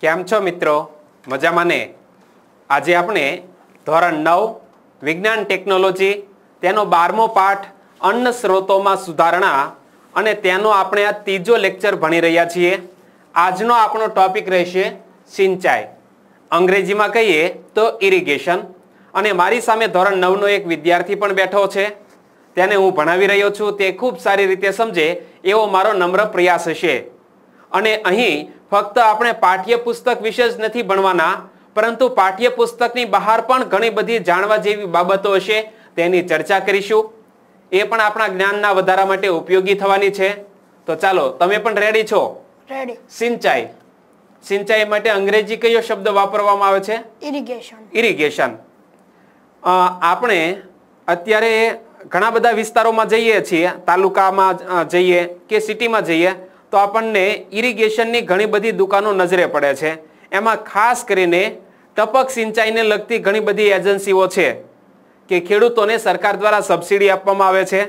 કેમ છો મિત્રો મજામાં ને આજે આપણે ધોરણ નવ વિજ્ઞાન ટેકનોલોજી તેનો બારમો પાઠ અન્ન સ્ત્રોતોમાં સુધારણા અને તેનો આપણે આ ત્રીજો લેક્ચર ભણી રહ્યા છીએ આજનો આપણો ટોપિક રહેશે સિંચાઈ અંગ્રેજીમાં કહીએ તો ઇરિગેશન અને મારી સામે ધોરણ નવનો એક વિદ્યાર્થી પણ બેઠો છે તેને હું ભણાવી રહ્યો છું તે ખૂબ સારી રીતે સમજે એવો મારો નમ્ર પ્રયાસ હશે અને અહીં ફક્ત આપણે પાઠ્યપુસ્તક વિશે જ નથી ભણવાના પરંતુ પાઠ્યપુસ્તકની બહાર પણ ઘણી બધી જાણવા જેવી બાબતો હશે તેની ચર્ચા કરીશું એ પણ આપણા જ્ઞાનના વધારા માટે ઉપયોગી થવાની છે તો ચાલો તમે પણ રેડી છો સિંચાઈ સિંચાઈ માટે અંગ્રેજી કયો શબ્દ વાપરવામાં આવે છે ઇરિગેશન ઇરિગેશન આપણે અત્યારે ઘણા બધા વિસ્તારોમાં જઈએ છીએ તાલુકામાં જઈએ કે સિટીમાં જઈએ તો આપણને ઇરિગેશનની ઘણી બધી દુકાનો નજરે પડે છે એમાં ખાસ કરીને ટપક સિંચાઈને લગતી ઘણી બધી એજન્સીઓ છે કે ખેડૂતોને સરકાર દ્વારા સબસિડી આપવામાં આવે છે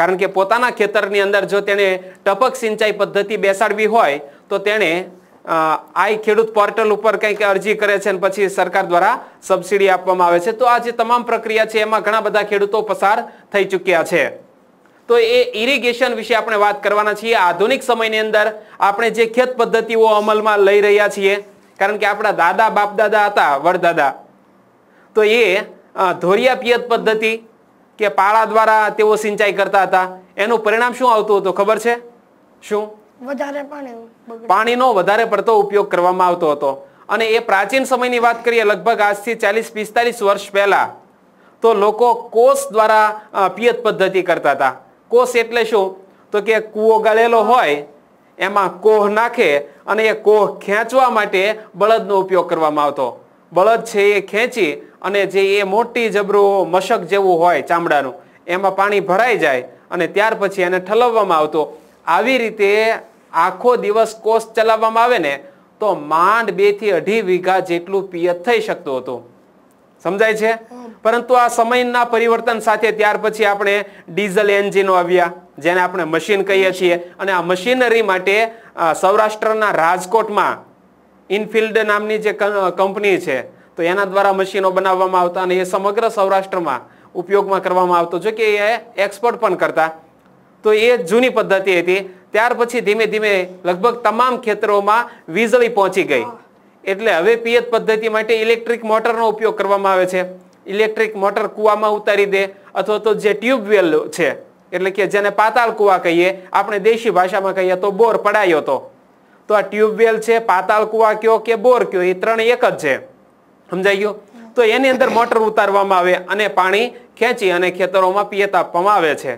કારણ કે પોતાના ખેતરની અંદર જો તેણે ટપક સિંચાઈ પદ્ધતિ બેસાડવી હોય તો તેણે આઈ ખેડૂત પોર્ટલ ઉપર કંઈક અરજી કરે છે અને પછી સરકાર દ્વારા સબસિડી આપવામાં આવે છે તો આ જે તમામ પ્રક્રિયા છે એમાં ઘણા બધા ખેડૂતો પસાર થઈ ચૂક્યા છે તો એ ઇરિગેશન વિશે આપણે વાત કરવાના છીએ આધુનિક સમયની અંદર આપણે જે ખેત પદ્ધતિઓ અમલમાં લઈ રહ્યા છીએ કારણ કે આપણા દાદા બાપદાદા હતા વડદાદા તો એ ધોરિયા પિયત પદ્ધતિ કે પાળા દ્વારા તેઓ સિંચાઈ કરતા હતા એનું પરિણામ શું આવતું હતું ખબર છે શું વધારે પાણી પાણીનો વધારે પડતો ઉપયોગ કરવામાં આવતો હતો અને એ પ્રાચીન સમયની વાત કરીએ લગભગ આજથી ચાલીસ પિસ્તાલીસ વર્ષ પહેલા તો લોકો કોષ દ્વારા પિયત પદ્ધતિ કરતા હતા કોષ એટલે શું તો કે કૂવો ગાળેલો હોય એમાં કોહ નાખે અને એ કોહ ખેંચવા માટે બળદનો ઉપયોગ કરવામાં આવતો બળદ છે એ ખેંચી અને જે એ મોટી જબરું મશક જેવું હોય ચામડાનું એમાં પાણી ભરાઈ જાય અને ત્યાર પછી એને ઠલવવામાં આવતો આવી રીતે આખો દિવસ કોષ ચલાવવામાં આવે ને તો માંડ બેથી અઢી વીઘા જેટલું પિયત થઈ શકતું હતું સમજાય છે પરંતુ આ સમયના પરિવર્તન સાથે ત્યાર પછી આપણે ડીઝલ એન્જિનો આવ્યા જેને આપણે મશીન કહીએ છીએ અને આ મશીનરી માટે સૌરાષ્ટ્રના રાજકોટમાં ઇનફિલ્ડ નામની જે કંપની છે તો એના દ્વારા મશીનો બનાવવામાં આવતા અને એ સમગ્ર સૌરાષ્ટ્રમાં ઉપયોગમાં કરવામાં આવતો જો કે એ એક્સપોર્ટ પણ કરતા તો એ જૂની પદ્ધતિ હતી ત્યાર પછી ધીમે ધીમે લગભગ તમામ ક્ષેત્રોમાં વીજળી પહોંચી ગઈ એટલે હવે પિયત પદ્ધતિ માટે ઇલેક્ટ્રિક મોટરનો ઉપયોગ કરવામાં આવે છે ઇલેક્ટ્રિક મોટર કૂવામાં ઉતારી દે અથવા તો જે ટ્યુબવેલ છે એટલે કે જેને પાતાળ કૂવા કહીએ આપણે દેશી ભાષામાં કહીએ તો બોર પડાયો તો તો આ ટ્યુબવેલ છે પાતાળ કૂવા કયો કે બોર કયો એ ત્રણ એક જ છે સમજાઈ ગયું તો એની અંદર મોટર ઉતારવામાં આવે અને પાણી ખેંચી અને ખેતરોમાં પિયત આપવામાં આવે છે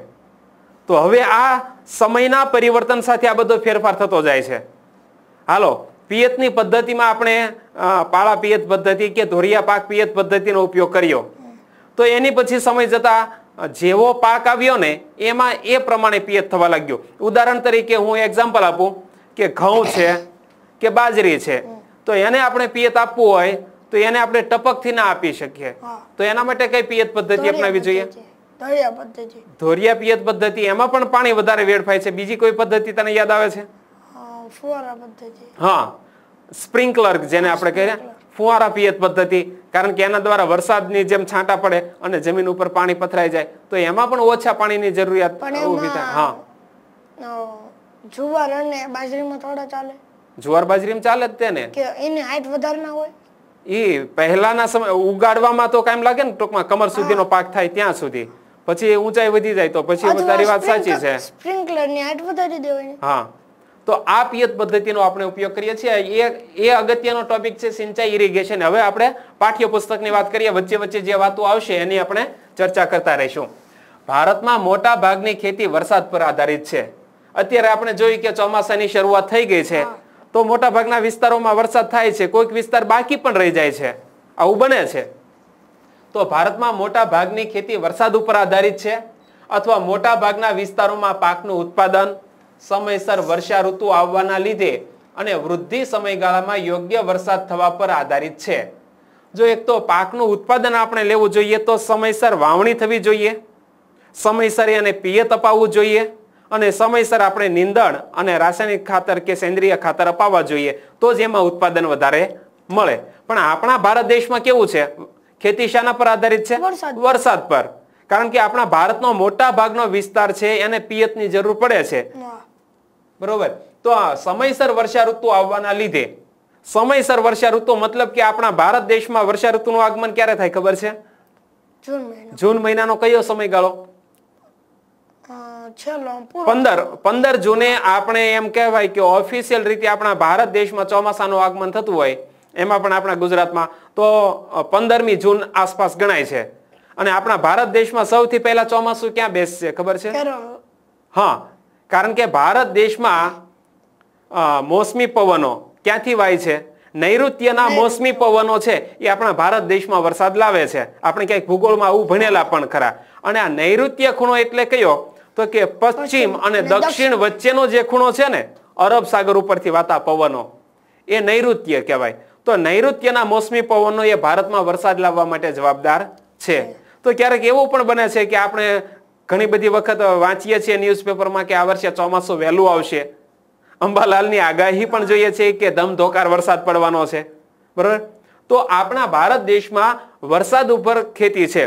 તો હવે આ સમયના પરિવર્તન સાથે આ બધો ફેરફાર થતો જાય છે હાલો પિયતની પદ્ધતિમાં આપણે પાળા પિયત પદ્ધતિ કે ધોરિયા પાક પિયત પદ્ધતિનો ઉપયોગ કર્યો તો એની પછી સમય જતા જેવો પાક આવ્યો ને એમાં એ પ્રમાણે પિયત થવા લાગ્યો ઉદાહરણ તરીકે હું એક્ઝામ્પલ આપું કે ઘઉં છે કે બાજરી છે તો એને આપણે પિયત આપવું હોય તો એને આપણે ટપકથી ના આપી શકીએ તો એના માટે કઈ પિયત પદ્ધતિ અપનાવી જોઈએ ધોરિયા પદ્ધતિ ધોરિયા પિયત પદ્ધતિ એમાં પણ પાણી વધારે વેડફાય છે બીજી કોઈ પદ્ધતિ તને યાદ આવે છે ફુવારા હા સ્પ્રિંકલર જેને આપણે કહીએ ફુવારા પિયત પદ્ધતિ કારણ કે એના દ્વારા વરસાદની જેમ છાંટા પડે અને જમીન ઉપર પાણી પથરાઈ જાય તો એમાં પણ ઓછા પાણીની જરૂરિયાત ઊભી થાય હા જુવાર અને બાજરીમાં થોડા ચાલે જુવાર બાજરીમાં ચાલે જ તેને કે એની હાઈટ વધારે ના હોય ઈ પહેલાના સમય ઉગાડવામાં તો કામ લાગે ને ટૂંકમાં કમર સુધીનો પાક થાય ત્યાં સુધી પછી ઊંચાઈ વધી જાય તો પછી તારી વાત સાચી છે સ્પ્રિંકલર ની હાઈટ વધારી દેવાની હા તો આ પિયત પદ્ધતિનો આપણે ઉપયોગ કરીએ છીએ એ એ અગત્યનો ટોપિક છે સિંચાઈ ઇરિગેશન હવે આપણે પાઠ્યપુસ્તકની વાત કરીએ વચ્ચે વચ્ચે જે વાતો આવશે એની આપણે ચર્ચા કરતા રહીશું ભારતમાં મોટા ભાગની ખેતી વરસાદ પર આધારિત છે અત્યારે આપણે જોઈએ કે ચોમાસાની શરૂઆત થઈ ગઈ છે તો મોટા ભાગના વિસ્તારોમાં વરસાદ થાય છે કોઈક વિસ્તાર બાકી પણ રહી જાય છે આવું બને છે તો ભારતમાં મોટા ભાગની ખેતી વરસાદ ઉપર આધારિત છે અથવા મોટા ભાગના વિસ્તારોમાં પાકનું ઉત્પાદન સમયસર વર્ષા ઋતુ આવવાના લીધે અને વૃદ્ધિ સમયગાળામાં યોગ્ય વરસાદ થવા પર આધારિત છે જો એક તો પાકનું ઉત્પાદન આપણે લેવું જોઈએ તો સમયસર વાવણી થવી જોઈએ સમયસર એને પિયત અપાવવું જોઈએ અને સમયસર આપણે નીંદણ અને રાસાયણિક ખાતર કે સેન્દ્રિય ખાતર અપાવવા જોઈએ તો જ એમાં ઉત્પાદન વધારે મળે પણ આપણા ભારત દેશમાં કેવું છે ખેતી શાના પર આધારિત છે વરસાદ પર કારણ કે આપણા ભારતનો મોટા ભાગનો વિસ્તાર છે એને પિયતની જરૂર પડે છે બરોબર તો સમયસર વર્ષા ઋતુ આવવાના લીધે સમયસર વર્ષા ઋતુ મતલબ કે આપણા ભારત દેશમાં વર્ષા ઋતુનું આગમન ક્યારે થાય ખબર છે જૂન મહિનાનો કયો સમયગાળો પંદર પંદર જૂને આપણે એમ કહેવાય કે ઓફિશિયલ રીતે આપણા ભારત દેશમાં ચોમાસાનું આગમન થતું હોય એમાં પણ આપણા ગુજરાતમાં તો પંદરમી જૂન આસપાસ ગણાય છે અને આપણા ભારત દેશમાં સૌથી પહેલા ચોમાસું ક્યાં બેસશે ખબર છે હા કારણ કે ભારત દેશમાં મોસમી પવનો ક્યાંથી વાય છે નૈઋત્યના મોસમી પવનો છે એ આપણા ભારત દેશમાં વરસાદ લાવે છે આપણે ક્યાંક ભૂગોળમાં આવું ભણેલા પણ ખરા અને આ નૈઋત્ય ખૂણો એટલે કયો તો કે પશ્ચિમ અને દક્ષિણ વચ્ચેનો જે ખૂણો છે ને અરબ સાગર ઉપરથી વાતા પવનો એ નૈઋત્ય કહેવાય તો નૈઋત્યના મોસમી પવનો એ ભારતમાં વરસાદ લાવવા માટે જવાબદાર છે તો ક્યારેક એવું પણ બને છે કે આપણે ઘણી બધી વખત વાંચીએ છીએ ન્યૂઝપેપરમાં કે આ વર્ષે ચોમાસું વહેલું આવશે અંબાલાલની આગાહી પણ જોઈએ છે કે ધમધોકાર વરસાદ પડવાનો છે બરાબર તો આપણા ભારત દેશમાં વરસાદ ઉપર ખેતી છે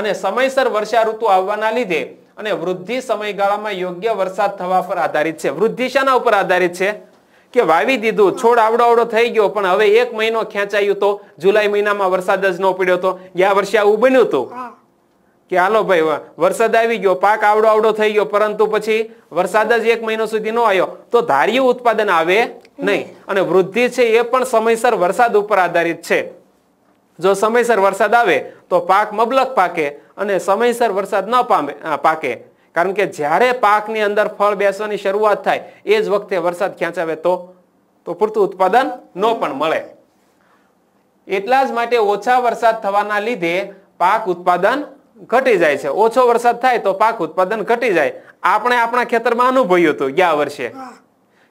અને સમયસર વર્ષા ઋતુ આવવાના લીધે અને વૃદ્ધિ સમયગાળામાં યોગ્ય વરસાદ થવા પર આધારિત છે વૃદ્ધિ શાના ઉપર આધારિત છે કે વાવી દીધું છોડ આવડો આવડો થઈ ગયો પણ હવે એક મહિનો ખેંચાયું તો જુલાઈ મહિનામાં વરસાદ જ ન પડ્યો તો ગયા વર્ષે આવું બન્યું હતું કે હાલો ભાઈ વરસાદ આવી ગયો પાક આવડો આવડો થઈ ગયો પરંતુ પછી વરસાદ જ એક મહિનો સુધી ન આવ્યો તો ધાર્યું ઉત્પાદન આવે નહીં અને વૃદ્ધિ છે એ પણ સમયસર વરસાદ ઉપર આધારિત છે જો સમયસર વરસાદ આવે તો પાક મબલક પાકે અને સમયસર વરસાદ ન પામે પાકે કારણ કે જ્યારે પાકની અંદર ફળ બેસવાની શરૂઆત થાય એ જ વખતે વરસાદ ખેંચાવે તો તો પૂરતું ઉત્પાદન ન પણ મળે એટલા જ માટે ઓછા વરસાદ થવાના લીધે પાક ઉત્પાદન ઘટી જાય છે ઓછો વરસાદ થાય તો પાક ઉત્પાદન ઘટી જાય આપણે આપણા ખેતરમાં અનુભવ્યું હતું ગયા વર્ષે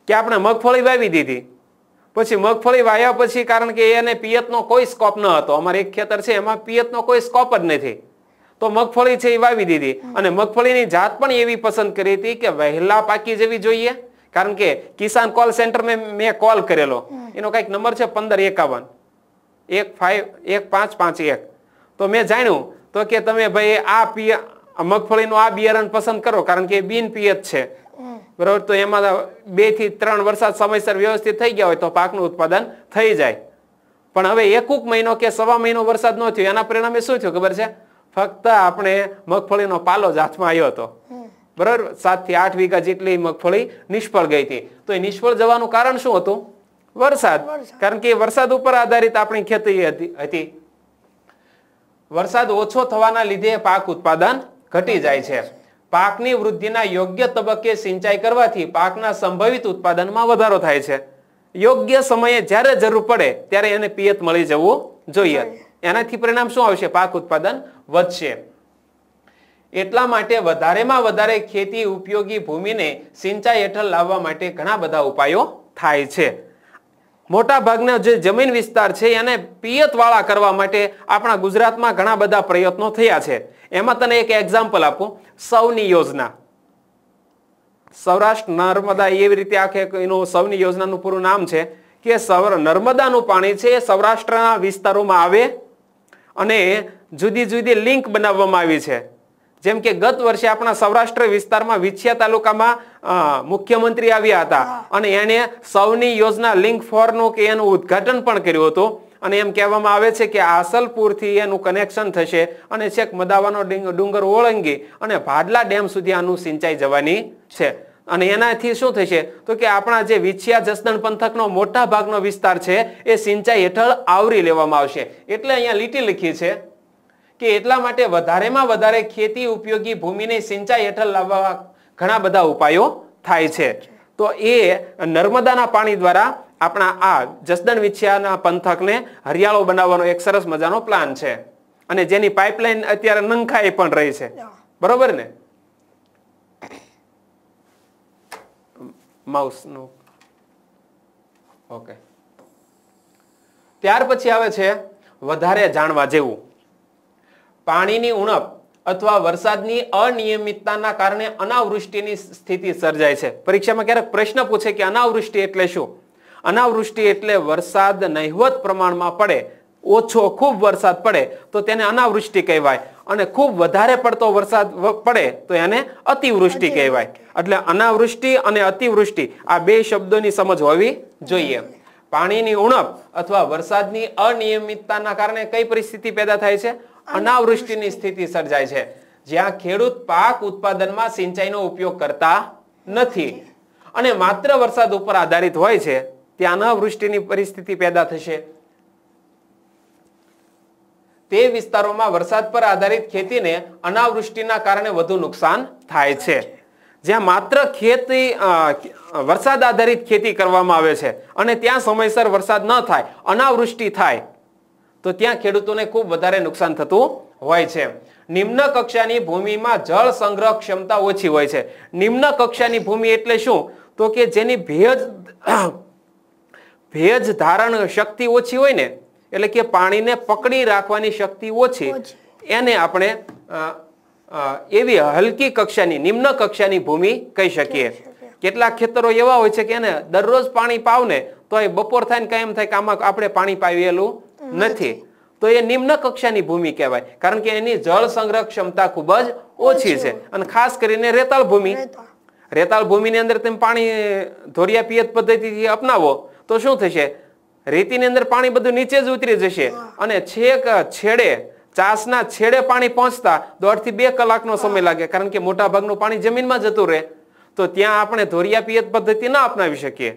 કે આપણે મગફળી વાવી દીધી પછી મગફળી વાવ્યા પછી કારણ કે એને પિયતનો કોઈ સ્કોપ ન હતો અમારે એક ખેતર છે એમાં પિયતનો કોઈ સ્કોપ જ નથી તો મગફળી છે એ વાવી દીધી અને મગફળીની જાત પણ એવી પસંદ કરી હતી કે વહેલા પાકી જવી જોઈએ કારણ કે કિસાન કોલ સેન્ટર મેં કોલ કરેલો એનો કઈક નંબર છે પંદર એકાવન એક ફાઈવ એક પાંચ પાંચ એક તો મેં જાણ્યું તો કે તમે ભાઈ આ પિય મગફળીનું આ બિયારણ પસંદ કરો કારણ કે બિન બિનપિયત છે બરોબર તો એમાં બે થી ત્રણ વરસાદ સમયસર વ્યવસ્થિત થઈ ગયા હોય તો પાકનું ઉત્પાદન થઈ જાય પણ હવે એકુક મહિનો કે સવા મહિનો વરસાદ ન થયો એના પરિણામે શું થયું ખબર છે ફક્ત આપણે મગફળીનો પાલો જ હાથમાં આવ્યો હતો બરોબર સાત થી આઠ વીઘા જેટલી મગફળી નિષ્ફળ ગઈ હતી તો એ નિષ્ફળ જવાનું કારણ શું હતું વરસાદ કારણ કે વરસાદ ઉપર આધારિત આપણી ખેતી હતી વરસાદ ઓછો થવાના લીધે પાક ઉત્પાદન ઘટી જાય છે પાકની વૃદ્ધિના યોગ્ય તબક્કે સિંચાઈ કરવાથી પાકના સંભવિત ઉત્પાદનમાં વધારો થાય છે યોગ્ય સમયે જ્યારે જરૂર પડે ત્યારે એને પિયત મળી જવું જોઈએ એનાથી પરિણામ શું આવશે પાક ઉત્પાદન વધશે એટલા માટે વધારેમાં વધારે ખેતી ઉપયોગી ભૂમિને સિંચાઈ હેઠળ લાવવા માટે ઘણા બધા ઉપાયો થાય છે મોટા ભાગના જે જમીન વિસ્તાર છે એને પિયતવાળા કરવા માટે આપણા ગુજરાતમાં ઘણા બધા પ્રયત્નો થયા છે એમાં તને એક એક્ઝામ્પલ આપું સૌની યોજના સૌરાષ્ટ્ર નર્મદા એવી રીતે આખે એનું સૌની યોજનાનું પૂરું નામ છે કે સૌર નર્મદાનું પાણી છે એ સૌરાષ્ટ્રના વિસ્તારોમાં આવે અને જુદી જુદી લિંક બનાવવામાં આવી છે જેમ કે ગત વર્ષે આપણા સૌરાષ્ટ્ર વિસ્તારમાં વિછિયા તાલુકામાં મુખ્યમંત્રી આવ્યા હતા અને એને સૌની યોજના લિંક ફોરનું કે એનું ઉદઘાટન પણ કર્યું હતું અને એમ કહેવામાં આવે છે કે આસલપુરથી એનું કનેક્શન થશે અને છેક મદાવાનો ડુંગર ઓળંગી અને ભાડલા ડેમ સુધી આનું સિંચાઈ જવાની છે અને એનાથી શું થશે તો કે આપણા જે વિછિયા જસદણ પંથકનો મોટા ભાગનો વિસ્તાર છે એ સિંચાઈ હેઠળ આવરી લેવામાં આવશે એટલે અહીંયા લીટી લખી છે કે એટલા માટે વધારેમાં વધારે ખેતી ઉપયોગી ભૂમિને સિંચાઈ હેઠળ લાવવા ઘણા બધા ઉપાયો થાય છે તો એ નર્મદાના પાણી દ્વારા આપણા આ જસદણ વિછિયાના પંથકને હરિયાળો બનાવવાનો એક સરસ મજાનો પ્લાન છે અને જેની પાઇપલાઇન અત્યારે નંખાઈ પણ રહી છે બરોબર ને માઉસનું ઓકે ત્યાર પછી આવે છે વધારે જાણવા જેવું પાણીની ઉણપ અથવા વરસાદની અનિયમિતતાના કારણે અનાવૃષ્ટિની સ્થિતિ સર્જાય છે પરીક્ષામાં ક્યારેક પ્રશ્ન પૂછે કે અનાવૃષ્ટિ એટલે શું અનાવૃષ્ટિ એટલે વરસાદ નહિવત પ્રમાણમાં પડે ઓછો ખૂબ વરસાદ પડે તો તેને અનાવૃષ્ટિ કહેવાય અને ખૂબ વધારે પડતો વરસાદ પડે તો એને અતિવૃષ્ટિ કહેવાય એટલે અનાવૃષ્ટિ અને અતિવૃષ્ટિ આ બે શબ્દોની સમજ હોવી જોઈએ પાણીની ઉણપ અથવા વરસાદની અનિયમિતતાના કારણે કઈ પરિસ્થિતિ પેદા થાય છે અનાવૃષ્ટિની સ્થિતિ સર્જાય છે જ્યાં ખેડૂત પાક ઉત્પાદનમાં સિંચાઈનો ઉપયોગ કરતા નથી અને માત્ર વરસાદ ઉપર આધારિત હોય છે ત્યાં અનાવૃષ્ટિની પરિસ્થિતિ પેદા થશે તે વિસ્તારોમાં વરસાદ પર આધારિત ખેતીને અનાવૃષ્ટિના કારણે વધુ નુકસાન થાય છે જ્યાં માત્ર ખેતી વરસાદ આધારિત ખેતી કરવામાં આવે છે અને ત્યાં સમયસર વરસાદ ન થાય અનાવૃષ્ટિ થાય તો ત્યાં ખેડૂતોને ખૂબ વધારે નુકસાન થતું હોય છે નિમ્ન કક્ષાની ભૂમિમાં જળ સંગ્રહ ક્ષમતા ઓછી હોય છે નિમ્ન કક્ષાની ભૂમિ એટલે શું તો કે જેની ભેજ ભેજ ધારણ શક્તિ ઓછી હોય ને એટલે કે પાણીને પકડી રાખવાની શક્તિ ઓછી એને આપણે એવી હલકી કક્ષાની નિમ્ન કક્ષાની ભૂમિ કહી શકીએ કેટલાક ખેતરો એવા હોય છે કે એને દરરોજ પાણી પાવને તો એ બપોર થાય ને કાયમ થાય કે આમાં આપણે પાણી પાવેલું નથી તો એ નિમ્ન કક્ષાની ભૂમિ કહેવાય કારણ કે એની જળ સંગ્રહ ક્ષમતા ખૂબ જ ઓછી છે અને ખાસ કરીને રેતાળ ભૂમિ રેતાળ ભૂમિની અંદર તમે પાણી ધોરિયા પિયત પદ્ધતિથી અપનાવો તો શું થશે રેતીની અંદર પાણી બધું નીચે જ ઉતરી જશે અને છેક છેડે ચાસના છેડે પાણી પહોંચતા દોઢથી બે કલાકનો સમય લાગે કારણ કે મોટા ભાગનું પાણી જમીનમાં જતું રહે તો ત્યાં આપણે ધોરિયા પિયત પદ્ધતિ ના અપનાવી શકીએ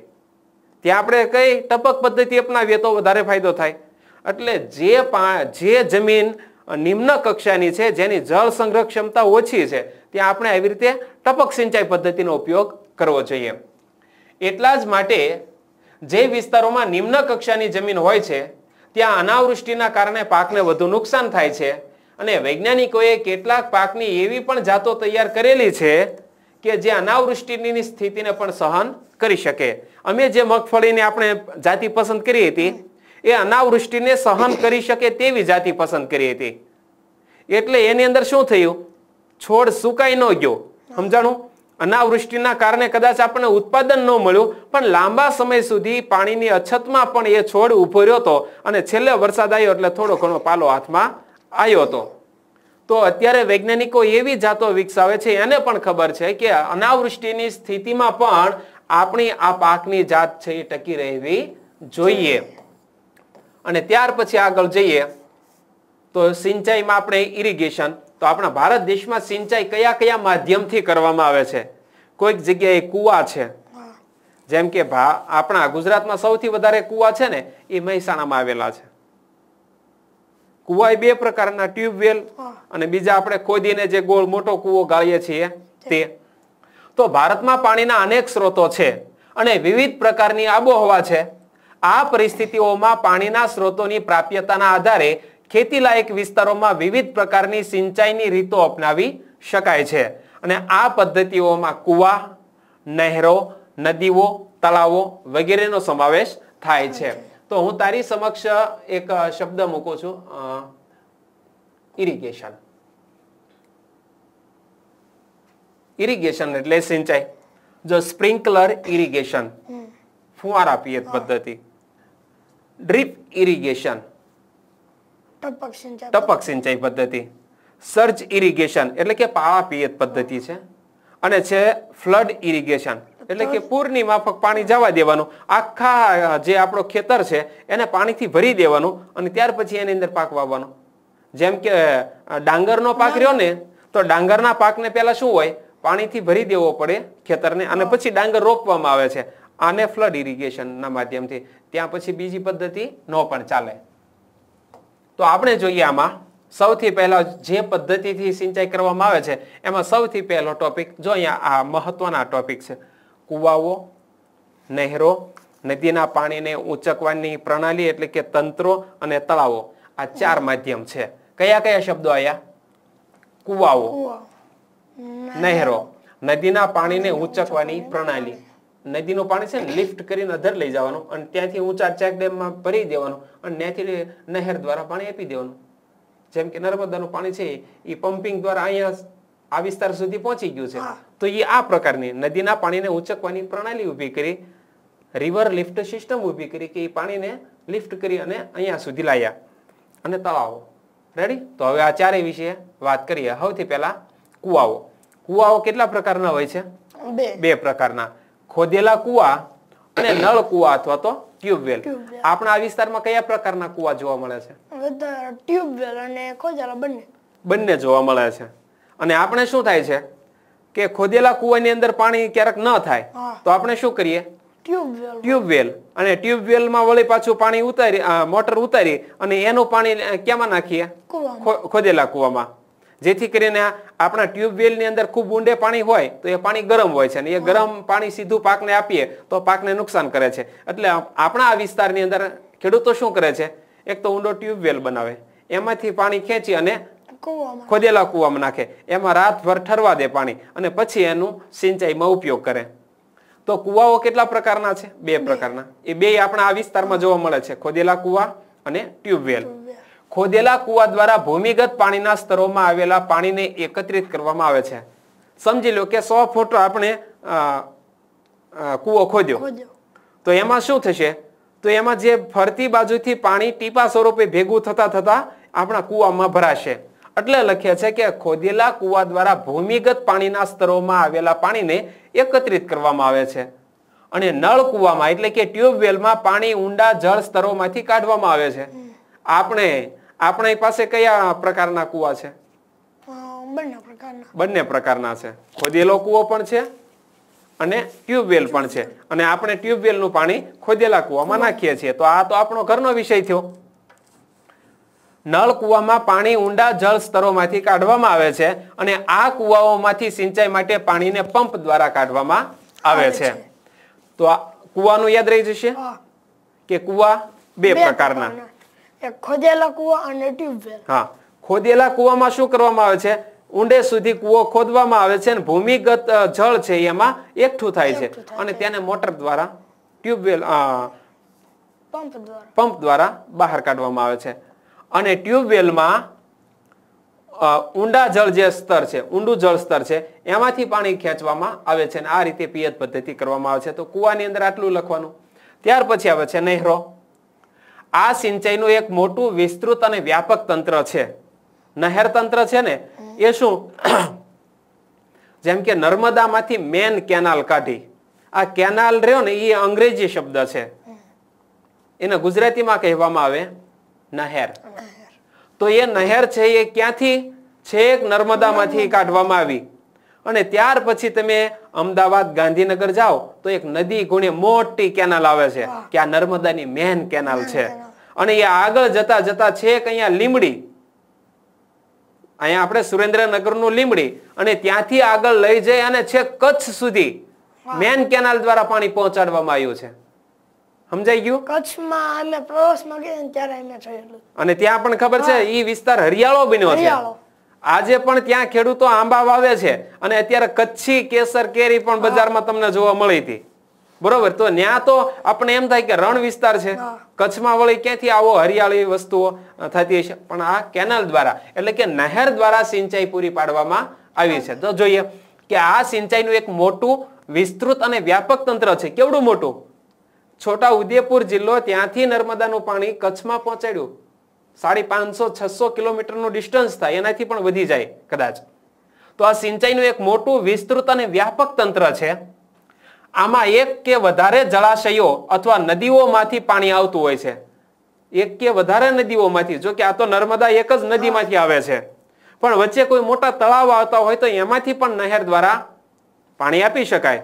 ત્યાં આપણે કઈ ટપક પદ્ધતિ અપનાવીએ તો વધારે ફાયદો થાય એટલે જે જે જમીન નિમ્ન કક્ષાની છે જેની જળ સંગ્રહ ક્ષમતા ઓછી છે ત્યાં આપણે આવી રીતે ટપક સિંચાઈ પદ્ધતિનો ઉપયોગ કરવો જોઈએ એટલા જ માટે જે વિસ્તારોમાં નિમ્ન કક્ષાની જમીન હોય છે ત્યાં અનાવૃષ્ટિના કારણે પાકને વધુ નુકસાન થાય છે અને વૈજ્ઞાનિકોએ કેટલાક પાકની એવી પણ જાતો તૈયાર કરેલી છે કે જે અનાવૃષ્ટિની સ્થિતિને પણ સહન કરી શકે અમે જે મગફળીની આપણે જાતિ પસંદ કરી હતી એ અનાવૃષ્ટિને સહન કરી શકે તેવી જાતિ પસંદ કરી હતી એટલે એની અંદર શું થયું છોડ સુકાઈ ન ગયો સમજાણું અનાવૃષ્ટિના કારણે કદાચ આપણને ઉત્પાદન ન મળ્યું પણ લાંબા સમય સુધી પાણીની અછતમાં પણ એ છોડ ઉભો રહ્યો હતો અને છેલ્લે વરસાદ આવ્યો એટલે થોડો ઘણો પાલો હાથમાં આવ્યો હતો તો અત્યારે વૈજ્ઞાનિકો એવી જાતો વિકસાવે છે એને પણ ખબર છે કે અનાવૃષ્ટિની સ્થિતિમાં પણ આપણી આ પાકની જાત છે એ ટકી રહેવી જોઈએ અને ત્યાર પછી આગળ જઈએ તો સિંચાઈમાં આપણે ઇરિગેશન તો આપણા ભારત દેશમાં સિંચાઈ કયા કયા માધ્યમથી કરવામાં આવે છે કોઈક જગ્યાએ કુવા છે જેમ કે આપણા ગુજરાતમાં સૌથી વધારે કુવા છે ને એ મહેસાણામાં આવેલા છે કુવા બે પ્રકારના ટ્યુબવેલ અને બીજા આપણે ખોદીને જે ગોળ મોટો કુવો ગાળીએ છીએ તે તો ભારતમાં પાણીના અનેક સ્ત્રોતો છે અને વિવિધ પ્રકારની આબોહવા છે આ પરિસ્થિતિઓમાં પાણીના સ્ત્રોતોની પ્રાપ્યતાના આધારે ખેતીલાયક વિસ્તારોમાં વિવિધ પ્રકારની સિંચાઈની રીતો અપનાવી શકાય છે અને આ પદ્ધતિઓમાં કૂવા નહેરો નદીઓ તળાવો વગેરેનો સમાવેશ થાય છે તો હું તારી સમક્ષ એક શબ્દ મૂકું છું ઇરિગેશન ઇરિગેશન એટલે સિંચાઈ જો સ્પ્રિંકલર ઇરિગેશન ફુવારા પિયત પદ્ધતિ ડ્રીપ ઇરિગેશન ટપક સિંચાઈ પદ્ધતિ સર્જ ઇરિગેશન એટલે કે પાવા પિયત પદ્ધતિ છે અને છે ફ્લડ ઇરિગેશન એટલે કે પૂરની માફક પાણી જવા દેવાનું આખા જે આપણો ખેતર છે એને પાણીથી ભરી દેવાનું અને ત્યાર પછી એની અંદર પાક વાવવાનો જેમ કે ડાંગરનો પાક રહ્યો ને તો ડાંગરના પાકને પહેલા શું હોય પાણીથી ભરી દેવો પડે ખેતરને અને પછી ડાંગર રોપવામાં આવે છે આને ફ્લડ ઇરિગેશનના માધ્યમથી ત્યાં પછી બીજી પદ્ધતિ નો પણ ચાલે તો આપણે જોઈએ આમાં સૌથી પહેલા જે પદ્ધતિથી સિંચાઈ કરવામાં આવે છે એમાં સૌથી પહેલો ટોપિક જો અહીંયા આ મહત્વના ટોપિક છે કુવાઓ નહેરો નદીના પાણીને ઉંચકવાની પ્રણાલી એટલે કે તંત્રો અને તળાવો આ ચાર માધ્યમ છે કયા કયા શબ્દો આવ્યા કુવાઓ નહેરો નદીના પાણીને ઉંચકવાની પ્રણાલી નદીનું પાણી છે લિફ્ટ કરીને અધર લઈ જવાનું અને ત્યાંથી ઊંચા ચેક ડેમમાં ભરી દેવાનું અને ત્યાંથી નહેર દ્વારા પાણી આપી દેવાનું જેમ કે નર્મદાનું પાણી છે એ પમ્પિંગ દ્વારા અહીંયા આ વિસ્તાર સુધી પહોંચી ગયું છે તો એ આ પ્રકારની નદીના પાણીને ઉંચકવાની પ્રણાલી ઊભી કરી રિવર લિફ્ટ સિસ્ટમ ઊભી કરી કે એ પાણીને લિફ્ટ કરી અને અહીંયા સુધી લાવ્યા અને તળાવો રેડી તો હવે આ ચારેય વિશે વાત કરીએ સૌથી પહેલા કુવાઓ કુવાઓ કેટલા પ્રકારના હોય છે બે પ્રકારના ખોદેલા કુવા અને નળ કુવા અથવા તો ટ્યુબવેલ આપણા આ વિસ્તારમાં કયા પ્રકારના કુવા જોવા મળે છે ટ્યુબવેલ અને ખોદેલા બંને બંને જોવા મળે છે અને આપણે શું થાય છે કે ખોદેલા કુવાની અંદર પાણી ક્યારેક ન થાય તો આપણે શું કરીએ ટ્યુબવેલ અને ટ્યુબવેલ માં વળી પાછું પાણી ઉતારી મોટર ઉતારી અને એનું પાણી ક્યાંમાં નાખીએ ખોદેલા કુવામાં જેથી કરીને આપણા ટ્યુબવેલની અંદર ખૂબ ઊંડે પાણી હોય તો એ પાણી ગરમ હોય છે અને એ ગરમ પાણી સીધું પાકને આપીએ તો પાકને નુકસાન કરે છે એટલે આપણા આ વિસ્તારની અંદર ખેડૂતો શું કરે છે એક તો ઊંડો ટ્યુબવેલ બનાવે એમાંથી પાણી ખેંચી અને ખોદેલા કૂવામાં નાખે એમાં રાતભર ઠરવા દે પાણી અને પછી એનું સિંચાઈમાં ઉપયોગ કરે તો કૂવાઓ કેટલા પ્રકારના છે બે પ્રકારના એ બે આપણા આ વિસ્તારમાં જોવા મળે છે ખોદેલા કૂવા અને ટ્યુબવેલ ખોદેલા કુવા દ્વારા ભૂમિગત પાણીના સ્તરોમાં આવેલા પાણીને એકત્રિત કરવામાં આવે છે સમજી લો કે સો ફૂટ આપણે કુવો ખોદ્યો તો એમાં શું થશે તો એમાં જે ફરતી બાજુથી પાણી ટીપા સ્વરૂપે ભેગું થતા થતા આપણા કુવામાં ભરાશે એટલે લખે છે કે ખોદેલા કુવા દ્વારા ભૂમિગત પાણીના સ્તરોમાં આવેલા પાણીને એકત્રિત કરવામાં આવે છે અને નળ કુવામાં એટલે કે ટ્યુબવેલમાં પાણી ઊંડા જળ સ્તરોમાંથી કાઢવામાં આવે છે આપણે આપણી પાસે કયા પ્રકારના કુવા છે બંને પ્રકારના છે ખોદેલો કુવો પણ છે અને ટ્યુબવેલ પણ છે અને આપણે ટ્યુબવેલનું પાણી ખોદેલા કુવામાં નાખીએ છીએ તો આ તો આપણો ઘરનો વિષય થયો નળ કુવામાં પાણી ઊંડા જળ સ્તરોમાંથી કાઢવામાં આવે છે અને આ કુવાઓમાંથી સિંચાઈ માટે પાણીને પંપ દ્વારા કાઢવામાં આવે છે તો આ કુવાનું યાદ રહી જશે કે કુવા બે પ્રકારના એક ખોદેલા કુવા અને ટ્યુબવેલ હા ખોદેલા કુવામાં શું કરવામાં આવે છે ઊંડે સુધી કુવો ખોદવામાં આવે છે અને ભૂમિગત જળ છે એમાં એકઠું થાય છે અને તેને મોટર દ્વારા ટ્યુબવેલ પંપ દ્વારા બહાર કાઢવામાં આવે છે અને ટ્યુબવેલમાં ઊંડા જળ જે સ્તર છે ઊંડું જળ સ્તર છે એમાંથી પાણી ખેંચવામાં આવે છે અને આ રીતે પિયત પદ્ધતિ કરવામાં આવે છે તો કુવાની અંદર આટલું લખવાનું ત્યાર પછી આવે છે નહેરો આ સિંચાઈનું એક મોટું વિસ્તૃત અને વ્યાપક તંત્ર છે નહેર તંત્ર છે ને એ શું જેમ કે નર્મદામાંથી મેન કેનાલ કાઢી આ કેનાલ રહ્યો ને એ અંગ્રેજી શબ્દ છે એને ગુજરાતીમાં કહેવામાં આવે નહેર તો એ નહેર છે એ ક્યાંથી છેક નર્મદામાંથી કાઢવામાં આવી અને ત્યાર પછી તમે અમદાવાદ ગાંધીનગર જાઓ તો એક નદી ગુણે મોટી કેનાલ આવે છે કે આ નર્મદાની મેન કેનાલ છે અને એ આગળ જતા જતા છે અહીંયા લીમડી અહીંયા આપણે સુરેન્દ્રનગરનું લીમડી અને ત્યાંથી આગળ લઈ જાય અને છે કચ્છ સુધી મેન કેનાલ દ્વારા પાણી પહોંચાડવામાં આવ્યું છે સમજાઈ ગયું કચ્છમાં અને ત્યાં પણ ખબર છે એ વિસ્તાર હરિયાળો બન્યો છે આજે પણ ત્યાં ખેડૂતો આંબા વાવે છે અને અત્યારે કચ્છી કેસર કેરી પણ બજારમાં તમને જોવા મળી હતી બરોબર તો ત્યાં તો આપણે એમ થાય કે રણ વિસ્તાર છે કચ્છમાં વળી ક્યાંથી આવો હરિયાળી વસ્તુઓ થતી હશે પણ આ કેનાલ દ્વારા એટલે કે નહેર દ્વારા સિંચાઈ પૂરી પાડવામાં આવી છે તો જોઈએ કે આ સિંચાઈનું એક મોટું વિસ્તૃત અને વ્યાપક તંત્ર છે કેવડું મોટું છોટા ઉદેપુર જિલ્લો ત્યાંથી નર્મદાનું પાણી કચ્છમાં પહોંચાડ્યું સાડી પાંચસો છસો કિલોમીટરનું ડિસ્ટન્સ થાય એનાથી પણ વધી જાય કદાચ તો આ સિંચાઈનું એક મોટું વિસ્તૃત અને વ્યાપક તંત્ર છે આમાં એક કે વધારે જળાશયો અથવા નદીઓમાંથી પાણી આવતું હોય છે એક કે વધારે નદીઓમાંથી જો કે આ તો નર્મદા એક જ નદીમાંથી આવે છે પણ વચ્ચે કોઈ મોટા તળાવ આવતા હોય તો એમાંથી પણ નહેર દ્વારા પાણી આપી શકાય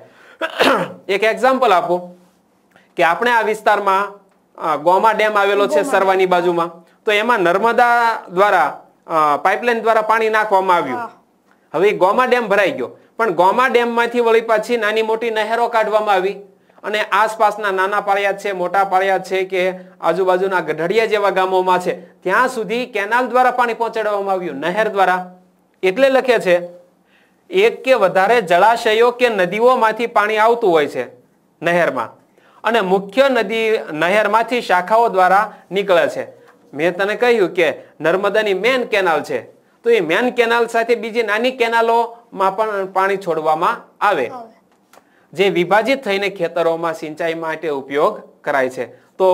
એક એક્ઝામ્પલ આપો કે આપણે આ વિસ્તારમાં ગોમા ડેમ આવેલો છે સરવાની બાજુમાં તો એમાં નર્મદા દ્વારા પાઇપલાઇન દ્વારા પાણી નાખવામાં આવ્યું હવે ગોમા ડેમ ભરાઈ ગયો પણ ગોમા ડેમમાંથી વળી પાછી નાની મોટી નહેરો કાઢવામાં આવી અને આસપાસના નાના પાળિયા છે મોટા પાળિયા છે કે આજુબાજુના ગઢડિયા જેવા ગામોમાં છે ત્યાં સુધી કેનાલ દ્વારા પાણી પહોંચાડવામાં આવ્યું નહેર દ્વારા એટલે લખે છે એક કે વધારે જળાશયો કે નદીઓમાંથી પાણી આવતું હોય છે નહેરમાં અને મુખ્ય નદી નહેરમાંથી શાખાઓ દ્વારા નીકળે છે મેં તને કહ્યું કે નર્મદાની મેન કેનાલ છે તો એ મેન કેનાલ સાથે બીજી નાની કેનાલોમાં પણ પાણી છોડવામાં આવે જે વિભાજિત થઈને ખેતરોમાં સિંચાઈ માટે ઉપયોગ કરાય છે તો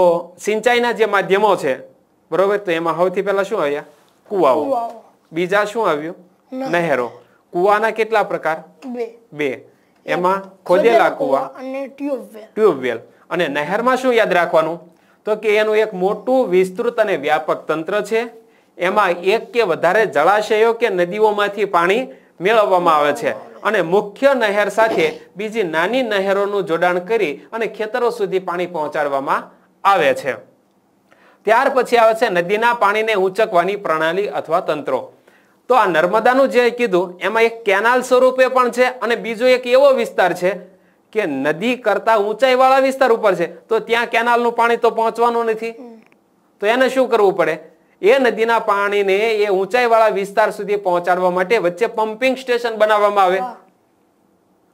સિંચાઈના જે માધ્યમો છે બરોબર તો એમાં સૌથી પહેલા શું આવ્યા કુવાઓ બીજા શું આવ્યું નહેરો કુવાના કેટલા પ્રકાર બે એમાં ખોદેલા કુવા અને ટ્યુબવેલ ટ્યુબવેલ અને નહેરમાં શું યાદ રાખવાનું તો કે એનું એક મોટું વિસ્તૃત અને વ્યાપક તંત્ર છે એમાં એક કે વધારે જળાશયો કે નદીઓમાંથી પાણી મેળવવામાં આવે છે અને મુખ્ય નહેર સાથે બીજી નાની નહેરોનું જોડાણ કરી અને ખેતરો સુધી પાણી પહોંચાડવામાં આવે છે ત્યાર પછી આવે છે નદીના પાણીને ઊંચકવાની પ્રણાલી અથવા તંત્રો તો આ નર્મદાનું જે કીધું એમાં એક કેનાલ સ્વરૂપે પણ છે અને બીજો એક એવો વિસ્તાર છે કે નદી કરતા ઊંચાઈવાળા વિસ્તાર ઉપર છે તો ત્યાં કેનાલનું પાણી તો પહોંચવાનું નથી તો એને શું કરવું પડે એ નદીના પાણીને એ ઊંચાઈવાળા વિસ્તાર સુધી પહોંચાડવા માટે વચ્ચે પમ્પિંગ સ્ટેશન બનાવવામાં આવે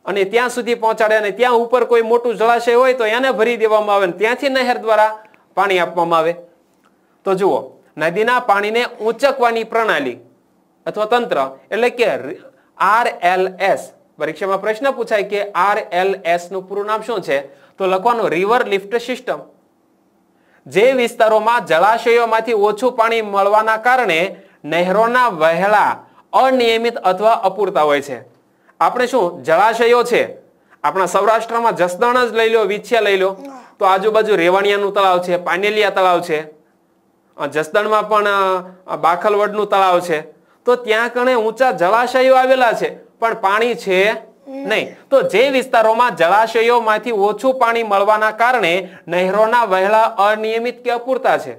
અને ત્યાં સુધી પહોંચાડે અને ત્યાં ઉપર કોઈ મોટું જળાશય હોય તો એને ભરી દેવામાં આવે ત્યાંથી નહેર દ્વારા પાણી આપવામાં આવે તો જુઓ નદીના પાણીને ઊંચકવાની પ્રણાલી અથવા તંત્ર એટલે કે આર એલ એસ પરીક્ષામાં પ્રશ્ન પૂછાય કે આર એલ એસ નું પૂરું નામ શું છે તો લખવાનું રિવર લિફ્ટ સિસ્ટમ જે વિસ્તારોમાં જળાશયોમાંથી ઓછું પાણી મળવાના કારણે નહેરોના વહેલા અનિયમિત અથવા અપૂરતા હોય છે આપણે શું જળાશયો છે આપણા સૌરાષ્ટ્રમાં જસદણ જ લઈ લો વિછ્યા લઈ લો તો આજુબાજુ રેવાણિયાનું તળાવ છે પાનેલિયા તળાવ છે જસદણમાં પણ બાખલવડનું તળાવ છે તો ત્યાં કણે ઊંચા જળાશયો આવેલા છે પણ પાણી છે નહીં તો જે વિસ્તારોમાં જળાશયોમાંથી ઓછું પાણી મળવાના કારણે નહેરોના વહેલા અનિયમિત કે અપૂરતા છે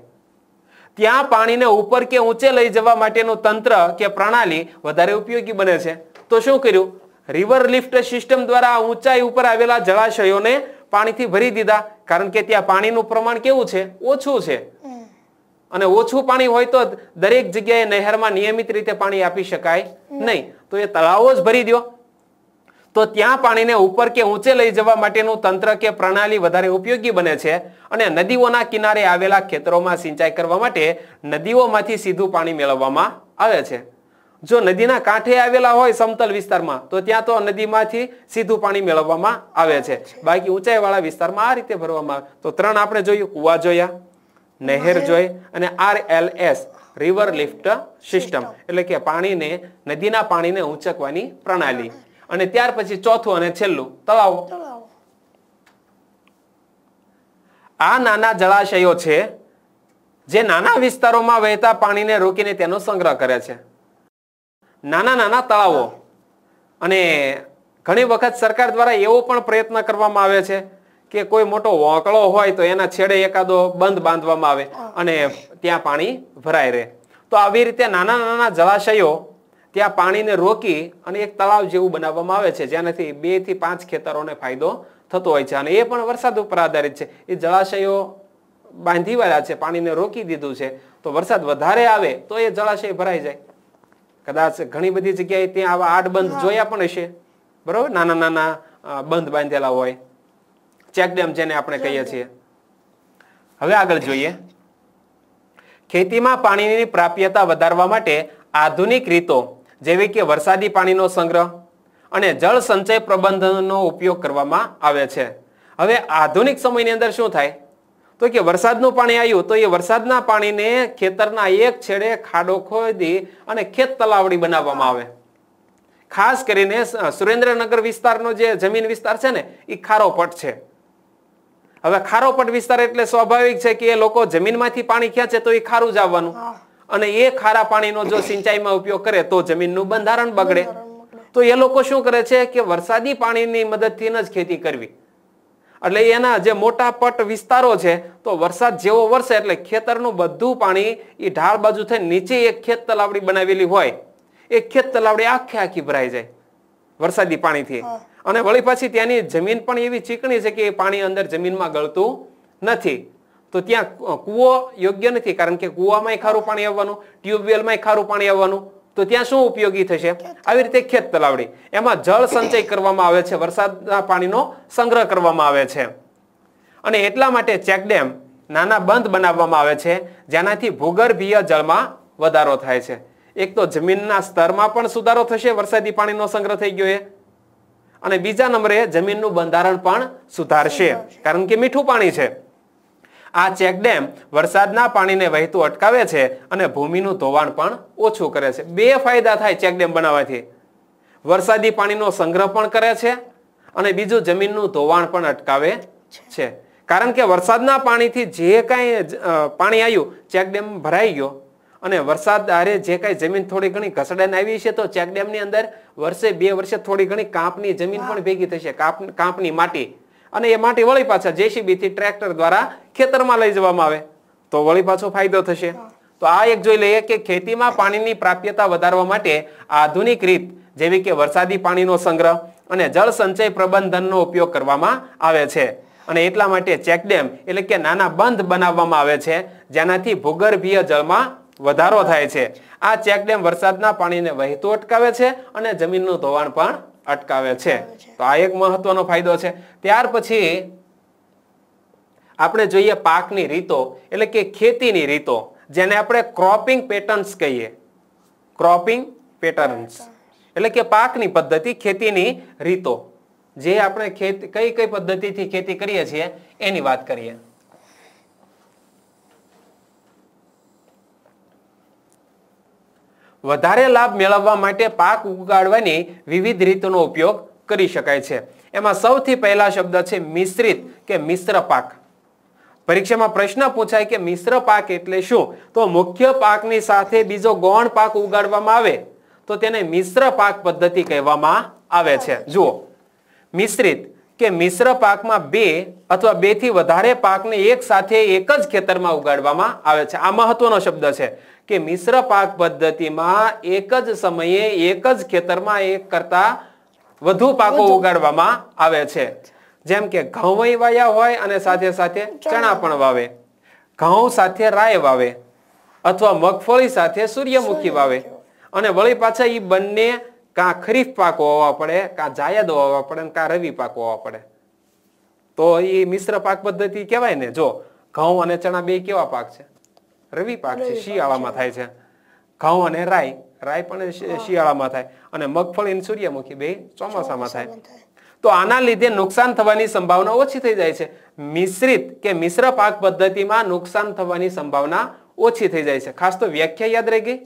ત્યાં પાણીને ઉપર કે ઊંચે લઈ જવા માટેનું તંત્ર કે પ્રણાલી વધારે ઉપયોગી બને છે તો શું કર્યું રિવર લિફ્ટ સિસ્ટમ દ્વારા ઊંચાઈ ઉપર આવેલા જળાશયોને પાણીથી ભરી દીધા કારણ કે ત્યાં પાણીનું પ્રમાણ કેવું છે ઓછું છે અને ઓછું પાણી હોય તો દરેક જગ્યાએ નહેરમાં નિયમિત રીતે પાણી આપી શકાય નહીં તો એ તળાવો જ ભરી દો તો ત્યાં પાણીને ઉપર કે ઊંચે લઈ જવા માટેનું તંત્ર કે પ્રણાલી વધારે ઉપયોગી બને છે અને નદીઓના કિનારે આવેલા ખેતરોમાં સિંચાઈ કરવા માટે નદીઓમાંથી સીધું પાણી મેળવવામાં આવે છે જો નદીના કાંઠે આવેલા હોય સમતલ વિસ્તારમાં તો ત્યાં તો નદીમાંથી સીધું પાણી મેળવવામાં આવે છે બાકી ઊંચાઈવાળા વિસ્તારમાં આ રીતે ભરવામાં આવે તો ત્રણ આપણે જોયું કુવા જોયા નહેર જોઈ અને R L S river lift system એટલે કે પાણીને નદીના પાણીને ઉંચકવાની પ્રણાલી અને ત્યાર પછી ચોથું અને છેલ્લું તળાવ આ નાના જળાશયો છે જે નાના વિસ્તારોમાં વહેતા પાણીને રોકીને તેનો સંગ્રહ કરે છે નાના નાના તળાવો અને ઘણી વખત સરકાર દ્વારા એવો પણ પ્રયત્ન કરવામાં આવે છે કે કોઈ મોટો વોંકળો હોય તો એના છેડે એકાદો બંધ બાંધવામાં આવે અને ત્યાં પાણી ભરાઈ રહે તો આવી રીતે નાના નાના જળાશયો ત્યાં પાણીને રોકી અને એક તળાવ જેવું બનાવવામાં આવે છે જેનાથી બે થી પાંચ ખેતરોને ફાયદો થતો હોય છે અને એ પણ વરસાદ ઉપર આધારિત છે એ જળાશયો બાંધી વાળા છે પાણીને રોકી દીધું છે તો વરસાદ વધારે આવે તો એ જળાશય ભરાઈ જાય કદાચ ઘણી બધી જગ્યાએ ત્યાં આવા આડબંધ જોયા પણ હશે બરોબર નાના નાના બંધ બાંધેલા હોય ચેક ડેમ જેને આપણે કહીએ છીએ હવે આગળ જોઈએ ખેતીમાં પાણીની પ્રાપ્યતા વધારવા માટે આધુનિક રીતો જેવી કે વરસાદી પાણીનો સંગ્રહ અને જળ સંચય પ્રબંધનનો ઉપયોગ કરવામાં આવે છે હવે આધુનિક સમયની અંદર શું થાય તો કે વરસાદનું પાણી આવ્યું તો એ વરસાદના પાણીને ખેતરના એક છેડે ખાડો ખોદી અને ખેત તલાવડી બનાવવામાં આવે ખાસ કરીને સુરેન્દ્રનગર વિસ્તારનો જે જમીન વિસ્તાર છે ને એ ખારો પટ છે હવે ખારોપટ વિસ્તાર એટલે સ્વાભાવિક છે કે એ લોકો જમીનમાંથી પાણી ખેંચે તો એ ખારું જ આવવાનું અને એ ખારા પાણીનો જો સિંચાઈમાં ઉપયોગ કરે તો જમીનનું બંધારણ બગડે તો એ લોકો શું કરે છે કે વરસાદી પાણીની મદદથી જ ખેતી કરવી એટલે એના જે મોટા પટ વિસ્તારો છે તો વરસાદ જેવો વરસે એટલે ખેતરનું બધું પાણી એ ઢાળ બાજુ થઈ નીચે એક ખેત તલાવડી બનાવેલી હોય એ ખેત તલાવડી આખે આખી ભરાઈ જાય વરસાદી પાણીથી અને વળી પછી ત્યાંની જમીન પણ એવી ચીકણી છે કે એ પાણી અંદર જમીનમાં ગળતું નથી તો ત્યાં કૂવો યોગ્ય નથી કારણ કે કૂવામાંય ખારું પાણી આવવાનું ટ્યુબવેલમાંય ખારું પાણી આવવાનું તો ત્યાં શું ઉપયોગી થશે આવી રીતે ખેત તલાવડી એમાં જળ સંચય કરવામાં આવે છે વરસાદના પાણીનો સંગ્રહ કરવામાં આવે છે અને એટલા માટે ચેકડેમ નાના બંધ બનાવવામાં આવે છે જેનાથી ભૂગર્ભીય જળમાં વધારો થાય છે એક તો જમીનના સ્તરમાં પણ સુધારો થશે વરસાદી પાણીનો સંગ્રહ થઈ ગયો એ અને બીજા નંબરે જમીનનું બંધારણ પણ સુધારશે કારણ કે મીઠું પાણી છે આ ચેકડેમ વરસાદના પાણીને વહેતું અટકાવે છે અને ભૂમિનું ધોવાણ પણ ઓછું કરે છે બે ફાયદા થાય ચેકડેમ બનાવવાથી વરસાદી પાણીનો સંગ્રહ પણ કરે છે અને બીજું જમીનનું ધોવાણ પણ અટકાવે છે કારણ કે વરસાદના પાણીથી જે કાંઈ પાણી આવ્યું ચેકડેમ ભરાઈ ગયો અને વરસાદ આરે જે કાંઈ જમીન થોડી ઘણી ઘસડાને આવી છે તો ની અંદર વર્ષે બે વર્ષે થોડી ઘણી કાંપની જમીન પણ ભેગી થશે કાંપની માટી અને એ માટી વળી પાછા જેસીબીથી ટ્રેક્ટર દ્વારા ખેતરમાં લઈ જવામાં આવે તો વળી પાછો ફાયદો થશે તો આ એક જોઈ લઈએ કે ખેતીમાં પાણીની પ્રાપ્યતા વધારવા માટે આધુનિક રીત જેવી કે વરસાદી પાણીનો સંગ્રહ અને જળ સંચય પ્રબંધનનો ઉપયોગ કરવામાં આવે છે અને એટલા માટે ચેકડેમ એટલે કે નાના બંધ બનાવવામાં આવે છે જેનાથી ભૂગર્ભીય જળમાં વધારો થાય છે આ ચેકડેમ વરસાદના પાણીને વહેતું અટકાવે છે અને જમીનનું ધોવાણ પણ અટકાવે છે તો આ એક મહત્વનો ફાયદો છે ત્યાર પછી આપણે જોઈએ પાકની રીતો એટલે કે ખેતીની રીતો જેને આપણે ક્રોપિંગ પેટર્ન્સ કહીએ ક્રોપિંગ પેટર્ન્સ એટલે કે પાકની પદ્ધતિ ખેતીની રીતો જે આપણે ખેતી કઈ કઈ પદ્ધતિથી ખેતી કરીએ છીએ એની વાત કરીએ વધારે લાભ મેળવવા માટે પાક ઉગાડવાની વિવિધ રીતનો ઉપયોગ કરી શકાય છે એમાં સૌથી પહેલા શબ્દ છે મિશ્રિત કે મિશ્ર પાક પરીક્ષામાં પ્રશ્ન પૂછાય કે મિશ્ર પાક એટલે શું તો મુખ્ય પાકની સાથે બીજો ગૌણ પાક ઉગાડવામાં આવે તો તેને મિશ્ર પાક પદ્ધતિ કહેવામાં આવે છે જુઓ મિશ્રિત કે મિશ્ર પાકમાં બે અથવા બેથી વધારે પાકને એક સાથે એક જ ખેતરમાં ઉગાડવામાં આવે છે આ મહત્વનો શબ્દ છે કે મિશ્ર પાક પદ્ધતિમાં એક જ સમયે એક જ ખેતરમાં એક કરતા વધુ પાકો ઉગાડવામાં આવે છે જેમ કે ઘઉં વાયા હોય અને સાથે સાથે ચણા પણ વાવે ઘઉં સાથે રાય વાવે અથવા મગફળી સાથે સૂર્યમુખી વાવે અને વળી પાછા એ બંને કાં ખરીફ પાકો હોવા પડે કાં જાયદ હોવા પડે અને કાં રવિ પાકો હોવા પડે તો એ મિશ્ર પાક પદ્ધતિ કહેવાય ને જો ઘઉં અને ચણા બે કેવા પાક છે રવિ પાક છે શિયાળામાં થાય છે ઘઉં અને રાય રાય પણ શિયાળામાં થાય અને મગફળી સૂર્યમુખી બે ચોમાસામાં થાય તો આના લીધે નુકસાન થવાની સંભાવના ઓછી થઈ જાય છે મિશ્રિત કે મિશ્ર પાક પદ્ધતિમાં નુકસાન થવાની સંભાવના ઓછી થઈ જાય છે ખાસ તો વ્યાખ્યા યાદ રહી ગઈ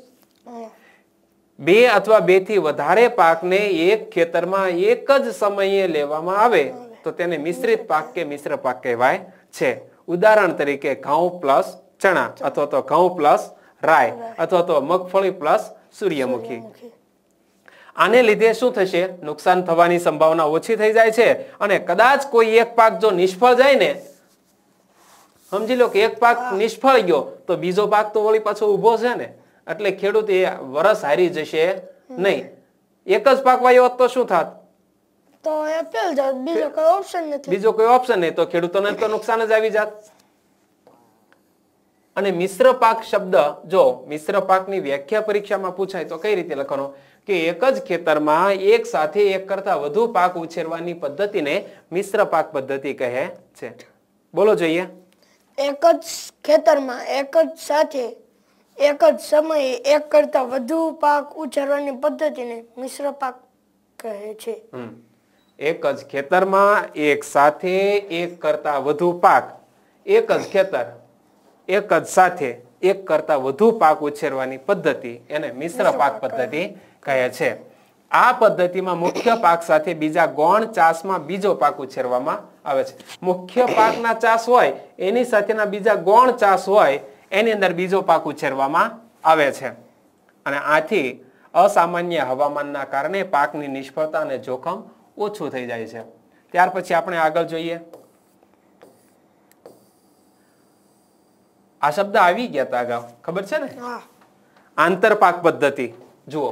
બે અથવા બે થી વધારે પાકને એક ખેતરમાં એક જ સમયે લેવામાં આવે તો તેને મિશ્રિત પાક કે મિશ્ર પાક કહેવાય છે ઉદાહરણ તરીકે ઘઉં પ્લસ ચણા અથવા તો ઘઉં પ્લસ રાય અથવા તો મગફળી પ્લસ સૂર્યમુખી આને લીધે શું થશે નુકસાન થવાની સંભાવના ઓછી થઈ જાય છે અને કદાચ કોઈ એક પાક જો નિષ્ફળ જાય ને સમજી લો કે એક પાક નિષ્ફળ ગયો તો બીજો પાક તો વળી પાછો ઉભો છે ને એટલે ખેડૂત એ વરસ હારી જશે નહીં એક જ પાક વાયો તો શું થાત તો બીજો કોઈ ઓપ્શન નથી બીજો કોઈ ઓપ્શન નહીં તો ખેડૂતોને તો નુકસાન જ આવી જાત અને મિશ્ર પાક શબ્દ જો મિશ્ર પાકની વ્યાખ્યા પરીક્ષામાં પૂછાય તો કઈ રીતે લખવાનો કે એક જ ખેતરમાં એક સાથે એક કરતા વધુ પાક ઉછેરવાની પદ્ધતિને મિશ્ર પાક પદ્ધતિ કહે છે બોલો જોઈએ એક જ ખેતરમાં એક જ સાથે એક જ સમયે એક કરતા વધુ પાક ઉછેરવાની પદ્ધતિને મિશ્ર પાક કહે છે એક જ ખેતરમાં એક સાથે એક કરતા વધુ પાક એક જ ખેતર એક જ સાથે એક કરતાં વધુ પાક ઉછેરવાની પદ્ધતિ એને મિશ્ર પાક પદ્ધતિ કહે છે આ પદ્ધતિમાં મુખ્ય પાક સાથે બીજા ગૌણ ચાસમાં બીજો પાક ઉછેરવામાં આવે છે મુખ્ય પાકના ચાસ હોય એની સાથેના બીજા ગૌણ ચાસ હોય એની અંદર બીજો પાક ઉછેરવામાં આવે છે અને આથી અસામાન્ય હવામાનના કારણે પાકની નિષ્ફળતા અને જોખમ ઓછું થઈ જાય છે ત્યાર પછી આપણે આગળ જોઈએ આ શબ્દ આવી ગયા હતા અગાઉ ખબર છે ને આંતરપાક પદ્ધતિ જુઓ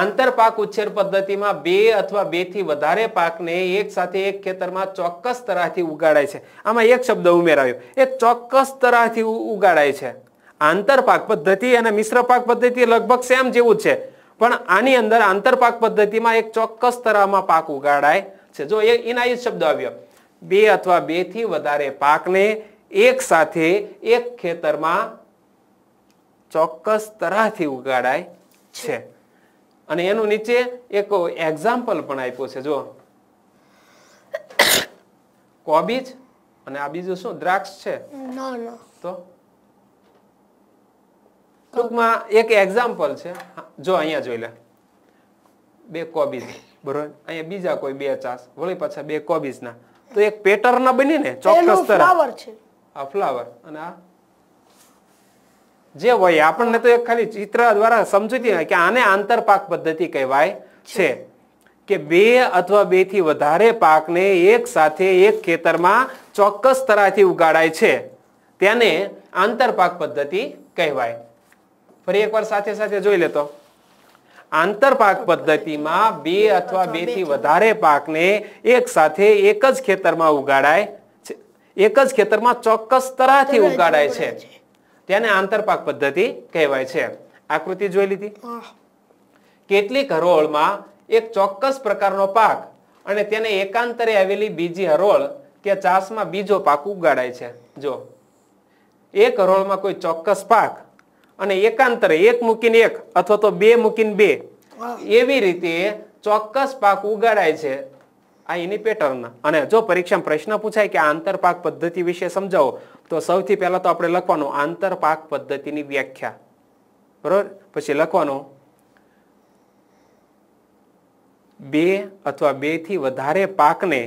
આંતરપાક ઉછેર પદ્ધતિમાં બે અથવા બે થી વધારે પાકને એક સાથે એક ખેતરમાં ચોક્કસ તરાહથી ઉગાડાય છે આમાં એક શબ્દ ઉમેરાયો એ ચોક્કસ તરાહથી ઉગાડાય છે આંતરપાક પદ્ધતિ અને મિશ્ર પાક પદ્ધતિ લગભગ સેમ જેવું જ છે પણ આની અંદર આંતરપાક પદ્ધતિમાં એક ચોક્કસ તરાહમાં પાક ઉગાડાય છે જો એ એના એ શબ્દ આવ્યો બે અથવા બે થી વધારે પાકને એક સાથે એક ખેતરમાં ચોક્કસ તરાહથી ઉગાડાય છે અને એનું નીચે એક એક્ઝામ્પલ પણ આપ્યો છે જો કોબીજ અને આ બીજું શું દ્રાક્ષ છે તો ટૂંકમાં એક એક્ઝામ્પલ છે જો અહીંયા જોઈ લે બે કોબીજ બરોબર અહીંયા બીજા કોઈ બે ચાસ વળી પાછા બે કોબીજ ના તો એક પેટર્ન બની ને ચોક્કસ ફ્લાવર છે આ ફ્લાવર અને આ જે હોય આપણને તો એક ખાલી ચિત્ર દ્વારા સમજૂતી કે આને આંતરપાક પદ્ધતિ કહેવાય છે કે બે અથવા બે થી વધારે પાકને એક સાથે એક ખેતરમાં ચોક્કસ તરાથી ઉગાડાય છે તેને આંતરપાક પદ્ધતિ કહેવાય ફરી એકવાર સાથે સાથે જોઈ લેતો આંતરપાક પદ્ધતિમાં બે અથવા બે થી વધારે પાકને એક સાથે એક જ ખેતરમાં ઉગાડાય એક જ ખેતરમાં ચોક્કસ તરાથી ઉગાડાય છે તેને આંતરપાક પદ્ધતિ કહેવાય છે આકૃતિ જોઈ લીધી કેટલીક હરોળમાં એક ચોક્કસ પ્રકારનો પાક અને તેને એકાંતરે આવેલી બીજી હરોળ કે ચાસમાં બીજો પાક ઉગાડાય છે જો એક હરોળમાં કોઈ ચોક્કસ પાક અને એકાંતરે એક મૂકીને એક અથવા તો બે મૂકીને બે એવી રીતે ચોક્કસ પાક ઉગાડાય છે આ એની પેટર્ન અને જો પરીક્ષામાં પ્રશ્ન પૂછાય કે આંતરપાક પદ્ધતિ વિશે સમજાવો તો સૌથી પહેલા તો આપણે લખવાનું આંતરપાક પદ્ધતિની વ્યાખ્યા બરોબર પછી લખવાનું બે અથવા બેથી વધારે પાકને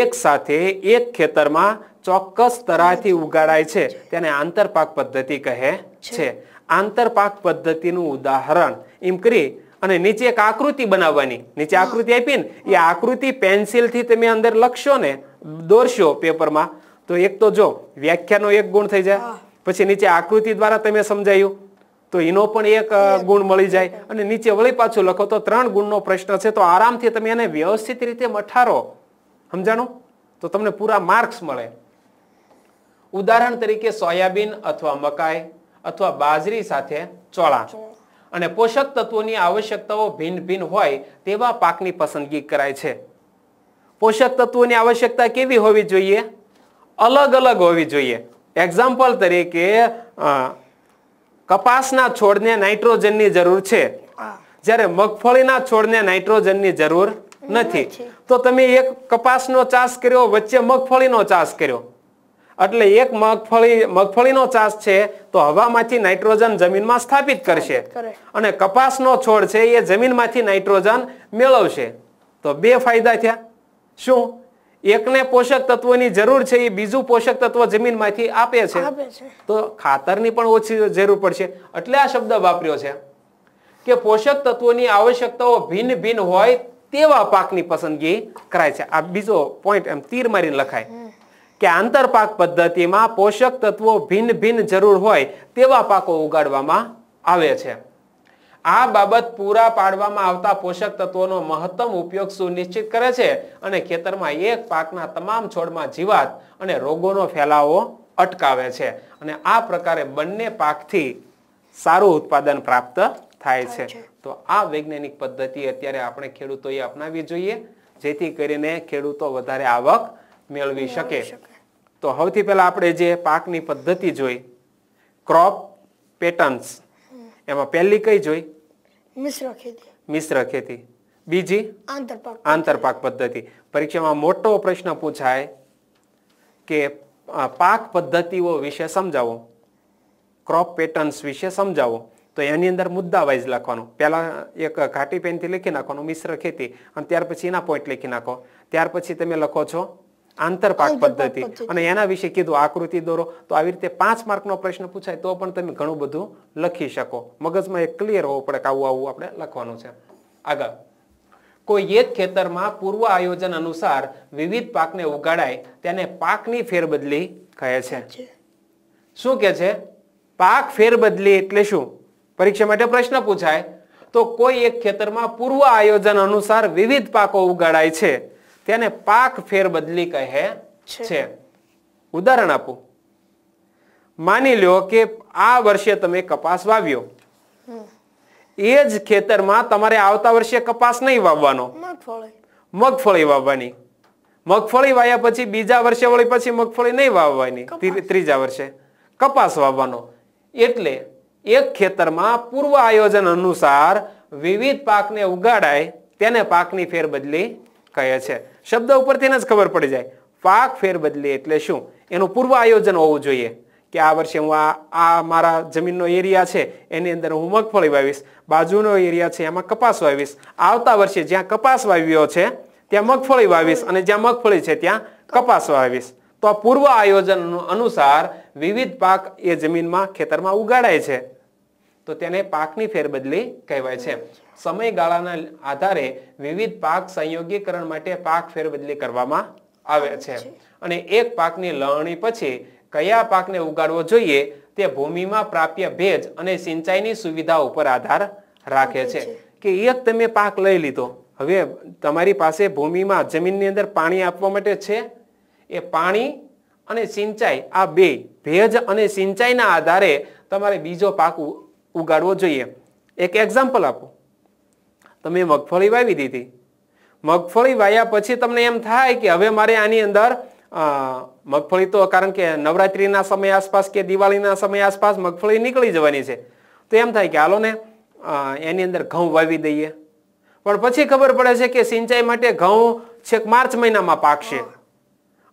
એક સાથે એક ખેતરમાં ચોક્કસ તરાથી ઉગાડાય છે તેને આંતરપાક પદ્ધતિ કહે છે આંતરપાક પદ્ધતિનું ઉદાહરણ એમ કરી અને નીચે એક આકૃતિ બનાવવાની નીચે આકૃતિ આપીને એ આકૃતિ પેન્સિલ થી તમે અંદર લખશો ને દોરશો પેપરમાં તો એક તો જો વ્યાખ્યાનો એક ગુણ થઈ જાય પછી નીચે આકૃતિ દ્વારા તમે સમજાયું તો એનો પણ એક ગુણ મળી જાય અને નીચે વળી પાછું લખો તો ત્રણ ગુણનો પ્રશ્ન છે તો આરામથી તમે એને વ્યવસ્થિત રીતે મઠારો સમજાણું તો તમને પૂરા માર્ક્સ મળે ઉદાહરણ તરીકે સોયાબીન અથવા મકાઈ અથવા બાજરી સાથે ચોળા અને પોષક તત્વોની આવશ્યકતાઓ ભિન્ન ભિન્ન હોય તેવા પાકની પસંદગી કરાય છે પોષક તત્વોની આવશ્યકતા કેવી હોવી જોઈએ અલગ અલગ હોવી જોઈએ એક્ઝામ્પલ તરીકે કપાસના છોડને નાઇટ્રોજનની જરૂર છે જ્યારે મગફળીના છોડને નાઇટ્રોજનની જરૂર નથી તો તમે એક કપાસનો ચાસ કર્યો વચ્ચે મગફળીનો ચાસ કર્યો એટલે એક મગફળી મગફળીનો ચાસ છે તો હવામાંથી નાઇટ્રોજન જમીનમાં સ્થાપિત કરશે અને કપાસનો છોડ છે એ જમીનમાંથી નાઇટ્રોજન મેળવશે તો બે ફાયદા થયા શું એકને પોષક તત્વોની જરૂર છે એ બીજું પોષક તત્વ જમીનમાંથી આપે છે તો ખાતરની પણ ઓછી જરૂર પડશે એટલે આ શબ્દ વાપર્યો છે કે પોષક તત્વોની આવશ્યકતાઓ ભિન્ન ભિન્ન હોય તેવા પાકની પસંદગી કરાય છે આ બીજો પોઈન્ટ એમ તીર મારીને લખાય કે આંતરપાક પદ્ધતિમાં પોષક તત્વો ભિન્ન ભિન્ન જરૂર હોય તેવા પાકો ઉગાડવામાં આવે છે આ બાબત પૂરા પાડવામાં આવતા પોષક તત્વોનો મહત્તમ ઉપયોગ સુનિશ્ચિત કરે છે અને ખેતરમાં એક પાકના તમામ છોડમાં જીવાત અને રોગોનો ફેલાવો અટકાવે છે અને આ પ્રકારે બંને પાકથી સારું ઉત્પાદન પ્રાપ્ત થાય છે તો આ વૈજ્ઞાનિક પદ્ધતિ અત્યારે આપણે ખેડૂતોએ અપનાવી જોઈએ જેથી કરીને ખેડૂતો વધારે આવક મેળવી શકે તો સૌથી પહેલાં આપણે જે પાકની પદ્ધતિ જોઈ ક્રોપ પેટર્ન્સ એમાં પહેલી કઈ જોઈ મિશ્ર ખેતી મિશ્ર ખેતી બીજી આંતરપાક આંતરપાક પદ્ધતિ પરીક્ષામાં મોટો પ્રશ્ન પૂછાય કે પાક પદ્ધતિઓ વિશે સમજાવો ક્રોપ પેટર્ન્સ વિશે સમજાવો તો એની અંદર મુદ્દા વાઇઝ લખવાનું પહેલાં એક ઘાટી પેનથી લખી નાખવાનું મિશ્ર ખેતી અને ત્યાર પછી એના પોઈન્ટ લખી નાખો ત્યાર પછી તમે લખો છો આંતરપાક પદ્ધતિ અને એના વિશે કીધું આકૃતિ દોરો તો આવી રીતે પાંચ માર્કનો પ્રશ્ન પૂછાય તો પણ તમે ઘણું બધું લખી શકો મગજમાં એ ક્લિયર હોવું પડે કે આવું આવું આપણે લખવાનું છે આગળ કોઈ એક ખેતરમાં પૂર્વ આયોજન અનુસાર વિવિધ પાકને ઉગાડાય તેને પાકની ફેરબદલી કહે છે શું કે છે પાક ફેરબદલી એટલે શું પરીક્ષા માટે પ્રશ્ન પૂછાય તો કોઈ એક ખેતરમાં પૂર્વ આયોજન અનુસાર વિવિધ પાકો ઉગાડાય છે તેને પાક ફેરબદલી કહે છે ઉદાહરણ આપો માની લ્યો કે આ વર્ષે તમે કપાસ વાવ્યો એ જ ખેતરમાં તમારે આવતા વર્ષે કપાસ નહીં વાવવાનો મગફળી વાવવાની મગફળી વાવ્યા પછી બીજા વર્ષે વળી પછી મગફળી નહીં વાવવાની ત્રીજા વર્ષે કપાસ વાવવાનો એટલે એક ખેતરમાં પૂર્વ આયોજન અનુસાર વિવિધ પાકને ઉગાડાય તેને પાકની ફેરબદલી કહે છે શબ્દ ઉપરથી જ ખબર પડી જાય પાક ફેરબદલી એટલે શું એનું પૂર્વ આયોજન હોવું જોઈએ કે આ વર્ષે હું આ આ મારા જમીનનો એરિયા છે એની અંદર હું મગફળી વાવીશ બાજુનો એરિયા છે એમાં કપાસ વાવીશ આવતા વર્ષે જ્યાં કપાસ વાવ્યો છે ત્યાં મગફળી વાવીશ અને જ્યાં મગફળી છે ત્યાં કપાસ વાવીશ તો આ પૂર્વ આયોજન અનુસાર વિવિધ પાક એ જમીનમાં ખેતરમાં ઉગાડાય છે તો તેને પાકની ફેરબદલી કહેવાય છે સમયગાળાના આધારે વિવિધ પાક સંયોગીકરણ માટે પાક ફેરબદલી કરવામાં આવે છે અને એક પાકની લણણી પછી કયા પાકને ઉગાડવો જોઈએ તે ભૂમિમાં પ્રાપ્ય ભેજ અને સિંચાઈની સુવિધા ઉપર આધાર રાખે છે કે એક તમે પાક લઈ લીધો હવે તમારી પાસે ભૂમિમાં જમીનની અંદર પાણી આપવા માટે છે એ પાણી અને સિંચાઈ આ બે ભેજ અને સિંચાઈના આધારે તમારે બીજો પાક ઉગાડવો જોઈએ એક એક્ઝામ્પલ આપો તમે મગફળી વાવી દીધી મગફળી વાયા પછી તમને એમ થાય કે હવે મારે આની અંદર મગફળી તો કારણ કે નવરાત્રિના સમય આસપાસ કે દિવાળીના સમય આસપાસ મગફળી નીકળી જવાની છે તો એમ થાય કે હાલો ને એની અંદર ઘઉં વાવી દઈએ પણ પછી ખબર પડે છે કે સિંચાઈ માટે ઘઉં છેક માર્ચ મહિનામાં પાકશે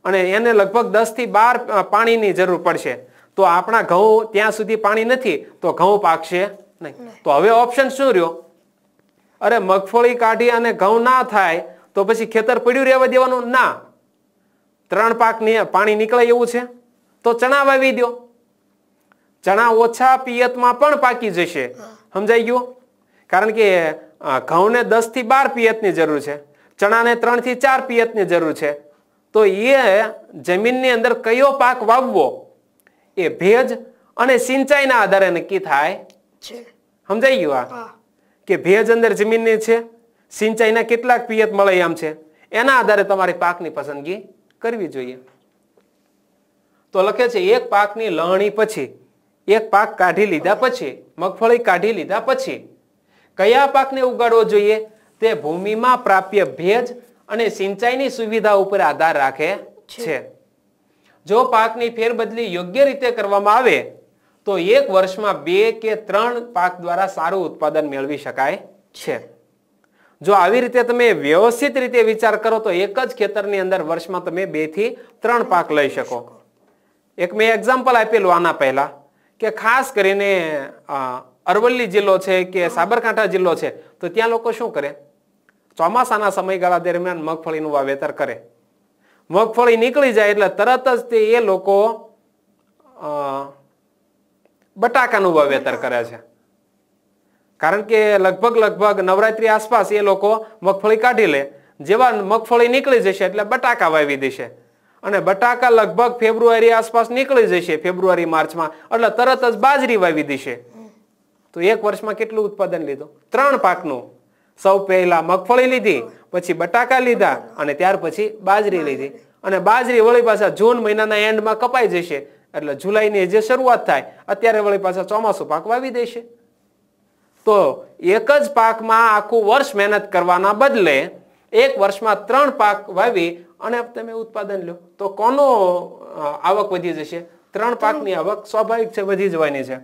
અને એને લગભગ દસથી બાર પાણીની જરૂર પડશે તો આપણા ઘઉં ત્યાં સુધી પાણી નથી તો ઘઉં પાકશે નહીં તો હવે ઓપ્શન શું રહ્યો અરે મગફળી કાઢી અને ઘઉં ના થાય તો પછી ખેતર પડ્યું રહેવા દેવાનું ના ત્રણ પાક પાણી નીકળે એવું છે તો ચણા વાવી દો ચણા ઓછા પિયતમાં પણ પાકી જશે સમજાઈ ગયું કારણ કે ઘઉંને દસ થી બાર પિયતની જરૂર છે ચણાને ત્રણ થી ચાર પિયતની જરૂર છે તો એ જમીનની અંદર કયો પાક વાવવો એ ભેજ અને સિંચાઈના આધારે નક્કી થાય સમજાઈ ગયું આ કે ભેજ અંદર જમીનની છે સિંચાઈના કેટલાક પિયત મળે એમ છે એના આધારે તમારે પાકની પસંદગી કરવી જોઈએ તો લખે છે એક પાકની લણણી પછી એક પાક કાઢી લીધા પછી મગફળી કાઢી લીધા પછી કયા પાકને ઉગાડવો જોઈએ તે ભૂમિમાં પ્રાપ્ય ભેજ અને સિંચાઈની સુવિધા ઉપર આધાર રાખે છે જો પાકની ફેરબદલી યોગ્ય રીતે કરવામાં આવે તો એક વર્ષમાં બે કે ત્રણ પાક દ્વારા સારું ઉત્પાદન મેળવી શકાય છે જો આવી રીતે તમે વ્યવસ્થિત રીતે વિચાર કરો તો એક જ ખેતરની અંદર વર્ષમાં તમે બે થી ત્રણ પાક લઈ શકો એક મેં એક્ઝામ્પલ આપેલું આના પહેલા કે ખાસ કરીને અરવલ્લી જિલ્લો છે કે સાબરકાંઠા જિલ્લો છે તો ત્યાં લોકો શું કરે ચોમાસાના સમયગાળા દરમિયાન મગફળીનું વાવેતર કરે મગફળી નીકળી જાય એટલે તરત જ તે એ લોકો બટાકાનું વાવેતર કરે છે કારણ કે લગભગ લગભગ નવરાત્રી આસપાસ એ લોકો મગફળી કાઢી લે જેવા મગફળી નીકળી જશે એટલે બટાકા વાવી દેશે અને બટાકા લગભગ ફેબ્રુઆરી આસપાસ નીકળી જશે ફેબ્રુઆરી માર્ચમાં એટલે તરત જ બાજરી વાવી દેશે તો એક વર્ષમાં કેટલું ઉત્પાદન લીધું ત્રણ પાકનું સૌ પહેલા મગફળી લીધી પછી બટાકા લીધા અને ત્યાર પછી બાજરી લીધી અને બાજરી વળી પાછા જૂન મહિનાના એન્ડમાં કપાઈ જશે એટલે જુલાઈની જે શરૂઆત થાય અત્યારે વળી પાછા ચોમાસું પાક વાવી દેશે તો એક જ પાકમાં આખું વર્ષ મહેનત કરવાના બદલે એક વર્ષમાં ત્રણ પાક વાવી અને તમે ઉત્પાદન લો તો કોનો આવક વધી જશે ત્રણ પાકની આવક સ્વાભાવિક છે વધી જવાની છે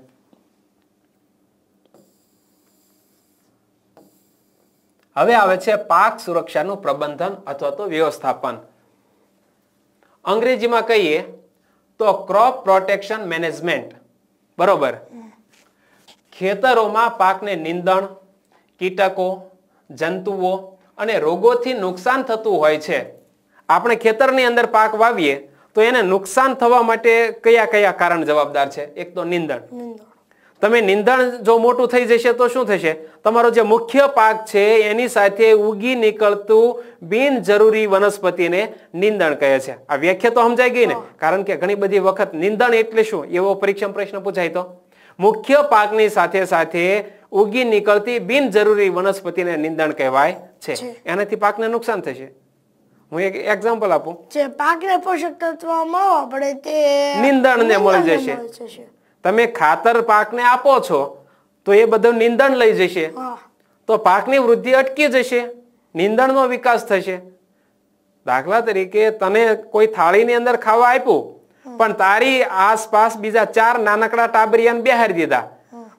હવે આવે છે પાક સુરક્ષાનું પ્રબંધન અથવા તો વ્યવસ્થાપન અંગ્રેજીમાં કહીએ તો ક્રોપ પ્રોટેક્શન મેનેજમેન્ટ બરોબર ખેતરોમાં પાકને નિંદણ કીટકો જંતુઓ અને રોગોથી નુકસાન થતું હોય છે આપણે ખેતરની અંદર પાક વાવીએ તો એને નુકસાન થવા માટે કયા કયા કારણ જવાબદાર છે એક તો નિંદણ તમે નિંદણ જો મોટું થઈ જશે તો શું થશે તમારો જે મુખ્ય પાક છે એની સાથે ઉગી નીકળતું બિનજરૂરી વનસ્પતિને નિંદણ કહે છે આ વ્યાખ્યા તો સમજાઈ ગઈ ને કારણ કે ઘણી બધી વખત નિંદણ એટલે શું એવો પરીક્ષા પ્રશ્ન પૂછાય તો મુખ્ય પાકની સાથે સાથે ઉગી નીકળતી બિનજરૂરી વનસ્પતિને નિંદણ કહેવાય છે એનાથી પાકને નુકસાન થશે હું એક એક્ઝામ્પલ આપું જે પાકને પોષક તત્વ મળવા પડે તે નિંદણને મળી જશે તમે ખાતર પાકને આપો છો તો એ બધું નિંદણ લઈ જશે તો પાકની વૃદ્ધિ અટકી જશે નીંદણનો વિકાસ થશે દાખલા તરીકે તને કોઈ થાળીની અંદર ખાવા આપ્યું પણ તારી આસપાસ બીજા ચાર નાનકડા ટાબરિયાને બિહારી દીધા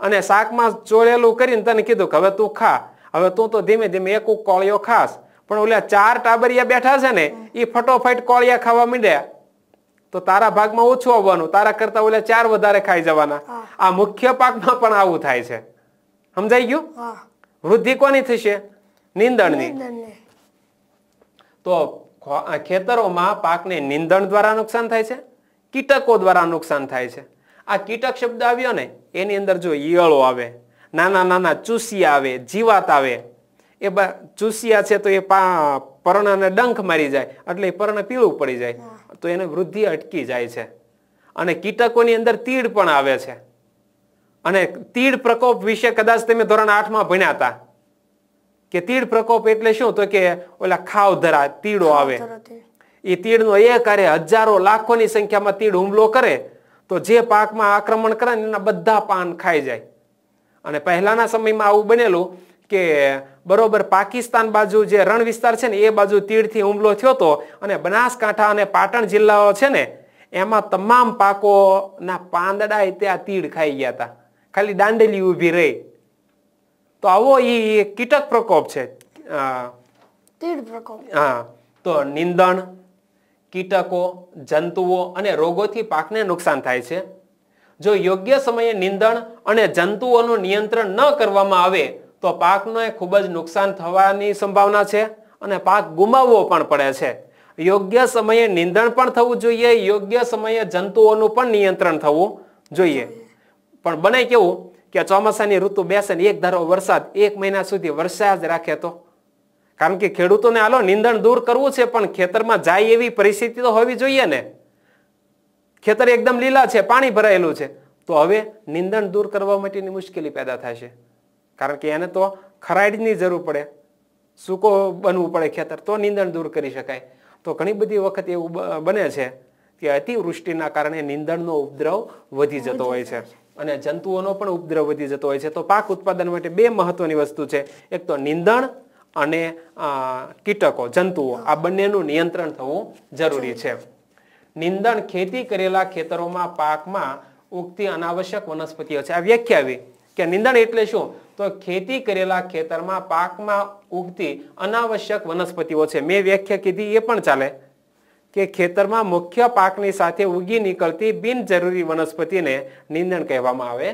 અને શાકમાં ચોળેલું કરીને તને કીધું કે હવે તું ખા હવે તું તો ધીમે ધીમે એક કોળિયો ખાસ પણ ઓલા ચાર ટાબરિયા બેઠા છે ને એ ફટોફટ કોળિયા ખાવા માંડ્યા તો તારા ભાગમાં ઓછું આવવાનું તારા કરતા ઓલા ચાર વધારે ખાઈ જવાના આ મુખ્ય પાકમાં પણ આવું થાય છે સમજાઈ ગયું વૃદ્ધિ કોની થશે નિંદણની તો ખેતરોમાં પાકને નિંદણ દ્વારા નુકસાન થાય છે કીટકો દ્વારા નુકસાન થાય છે આ કીટક શબ્દ આવ્યો ને એની અંદર જો ઈયળો આવે નાના નાના ચૂસિયા આવે જીવાત આવે એ ચૂસિયા છે તો એ પર્ણને ડંખ મારી જાય એટલે પર્ણ પીળું પડી જાય તો એને વૃદ્ધિ અટકી જાય છે અને કીટકોની અંદર તીડ પણ આવે છે અને તીડ પ્રકોપ વિશે કદાચ તમે ધોરણ આઠમાં ભણ્યા હતા કે તીડ પ્રકોપ એટલે શું તો કે ઓલા ખાવ ધરા તીડો આવે એ તીડનો એ કરે હજારો લાખોની સંખ્યામાં તીડ હુમલો કરે તો જે પાકમાં આક્રમણ કરે એના બધા પાન ખાઈ જાય અને પહેલાના સમયમાં આવું બનેલું કે બરોબર પાકિસ્તાન બાજુ જે રણ વિસ્તાર છે ને એ બાજુ તીડથી હુમલો થયો હતો અને બનાસકાંઠા અને પાટણ જિલ્લાઓ છે ને એમાં તમામ પાકોના પાંદડા ત્યાં તીડ ખાઈ ગયા હતા ખાલી દાંડેલી ઊભી રહી તો આવો એ કીટક પ્રકોપ છે તીડ પ્રકોપ હા તો નિંદણ કીટકો જંતુઓ અને રોગોથી પાકને નુકસાન થાય છે જો યોગ્ય સમયે નિંદણ અને જંતુઓનું નિયંત્રણ ન કરવામાં આવે તો પાકને ખૂબ જ નુકસાન થવાની સંભાવના છે અને પાક ગુમાવવો પણ પડે છે યોગ્ય સમયે નિંદણ પણ થવું જોઈએ યોગ્ય સમયે જંતુઓનું પણ નિયંત્રણ થવું જોઈએ પણ બને કેવું કે ચોમાસાની ઋતુ બેસે ને એક ધારો વરસાદ એક મહિના સુધી વરસાદ રાખે તો કારણ કે ખેડૂતોને હાલો નિંદણ દૂર કરવું છે પણ ખેતરમાં જાય એવી પરિસ્થિતિ તો હોવી જોઈએ ને ખેતર એકદમ લીલા છે પાણી ભરાયેલું છે તો હવે નિંદણ દૂર કરવા માટેની મુશ્કેલી પેદા થશે કારણ કે એને તો ખરાઈડની જરૂર પડે સૂકો બનવું પડે ખેતર તો નીંદણ દૂર કરી શકાય તો ઘણી બધી વખત એવું બને છે કે અતિવૃષ્ટિના કારણે નીંદણનો ઉપદ્રવ વધી જતો હોય છે અને જંતુઓનો પણ ઉપદ્રવ વધી જતો હોય છે તો પાક ઉત્પાદન માટે બે મહત્વની વસ્તુ છે એક તો નીંદણ અને કીટકો જંતુઓ આ બંનેનું નિયંત્રણ થવું જરૂરી છે નિંદણ ખેતી કરેલા ખેતરોમાં પાકમાં ઉગતી અનાવશ્યક વનસ્પતિઓ છે આ વ્યાખ્યાવી કે નિંદણ એટલે શું તો ખેતી કરેલા ખેતરમાં પાકમાં ઉગતી અનાવશ્યક વનસ્પતિઓ છે મેં વ્યાખ્યા કીધી એ પણ ચાલે કે ખેતરમાં મુખ્ય પાકની સાથે ઉગી નીકળતી બિનજરૂરી વનસ્પતિને નિંદણ કહેવામાં આવે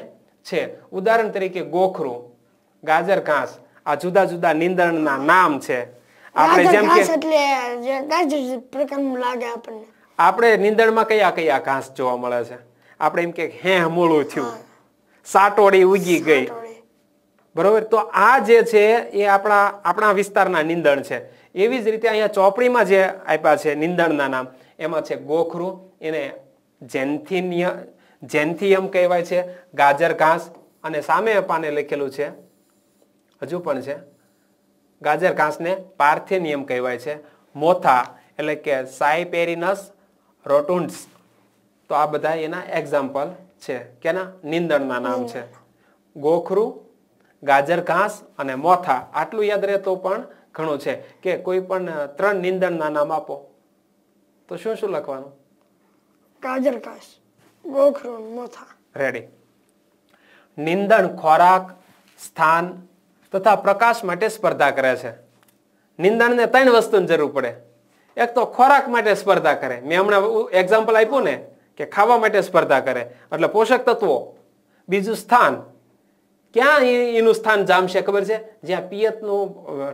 છે ઉદાહરણ તરીકે ગોખરું ગાજર ઘાસ આ જુદા જુદા નિંદણના નામ છે આપણે જેમ કે આપણે નિંદણમાં કયા કયા ઘાસ જોવા મળે છે આપણે એમ કે હે મૂળું થયું સાટોડી ઉગી ગઈ બરોબર તો આ જે છે એ આપણા આપણા વિસ્તારના નિંદણ છે એવી જ રીતે અહીંયા ચોપડીમાં જે આપ્યા છે નિંદણના નામ એમાં છે ગોખરું એને જેન્થિનિય જેન્થિયમ કહેવાય છે ગાજર ઘાસ અને સામે પાને લખેલું છે હજુ પણ છે ગાજર ઘાસને પાર્થેનિયમ કહેવાય છે મોથા એટલે કે સાયપેરિનસ રોટુન્ડ્સ તો આ બધા એના એક્ઝામ્પલ છે કેના નિંદણના નામ છે ગોખરું ગાજર ઘાસ અને મોથા આટલું યાદ રહે તો પણ ઘણું છે કે કોઈ પણ ત્રણ નિંદણના નામ આપો તો શું શું લખવાનું ગાજર ઘાસ ગોખરો મોથા રેડી નિંદણ ખોરાક સ્થાન તથા પ્રકાશ માટે સ્પર્ધા કરે છે નિંદણને ત્રણ વસ્તુની જરૂર પડે એક તો ખોરાક માટે સ્પર્ધા કરે મેં હમણાં એક્ઝામ્પલ આપ્યું ને કે ખાવા માટે સ્પર્ધા કરે એટલે પોષક તત્વો બીજું સ્થાન ક્યાં એનું સ્થાન જામશે ખબર છે જ્યાં પિયતનું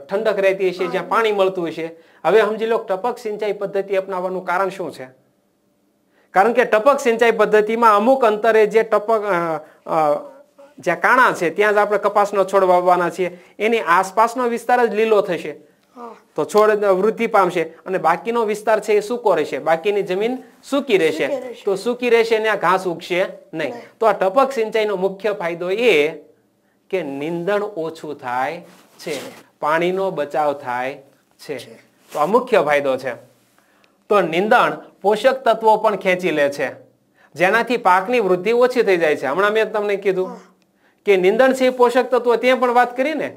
ઠંડક રહેતી હશે જ્યાં પાણી મળતું હશે હવે સમજી લો ટપક સિંચાઈ પદ્ધતિ અપનાવવાનું કારણ શું છે કારણ કે ટપક સિંચાઈ પદ્ધતિમાં અમુક અંતરે જે ટપક જ્યાં કાણા છે ત્યાં જ આપણે કપાસનો છોડ વાવવાના છીએ એની આસપાસનો વિસ્તાર જ લીલો થશે તો છોડ વૃદ્ધિ પામશે અને બાકીનો વિસ્તાર છે એ સૂકો રહેશે બાકીની જમીન સૂકી રહેશે તો સૂકી રહેશે ને આ ઘાસ ઉગશે નહીં તો આ ટપક સિંચાઈનો મુખ્ય ફાયદો એ કે નિંદણ ઓછું થાય છે પાણીનો બચાવ થાય છે તો આ મુખ્ય ફાયદો છે તો નિંદણ પોષક તત્વો પણ ખેંચી લે છે જેનાથી પાકની વૃદ્ધિ ઓછી થઈ જાય છે હમણાં મેં તમને કીધું કે નિંદણ છે પોષક તત્વો તે પણ વાત કરી ને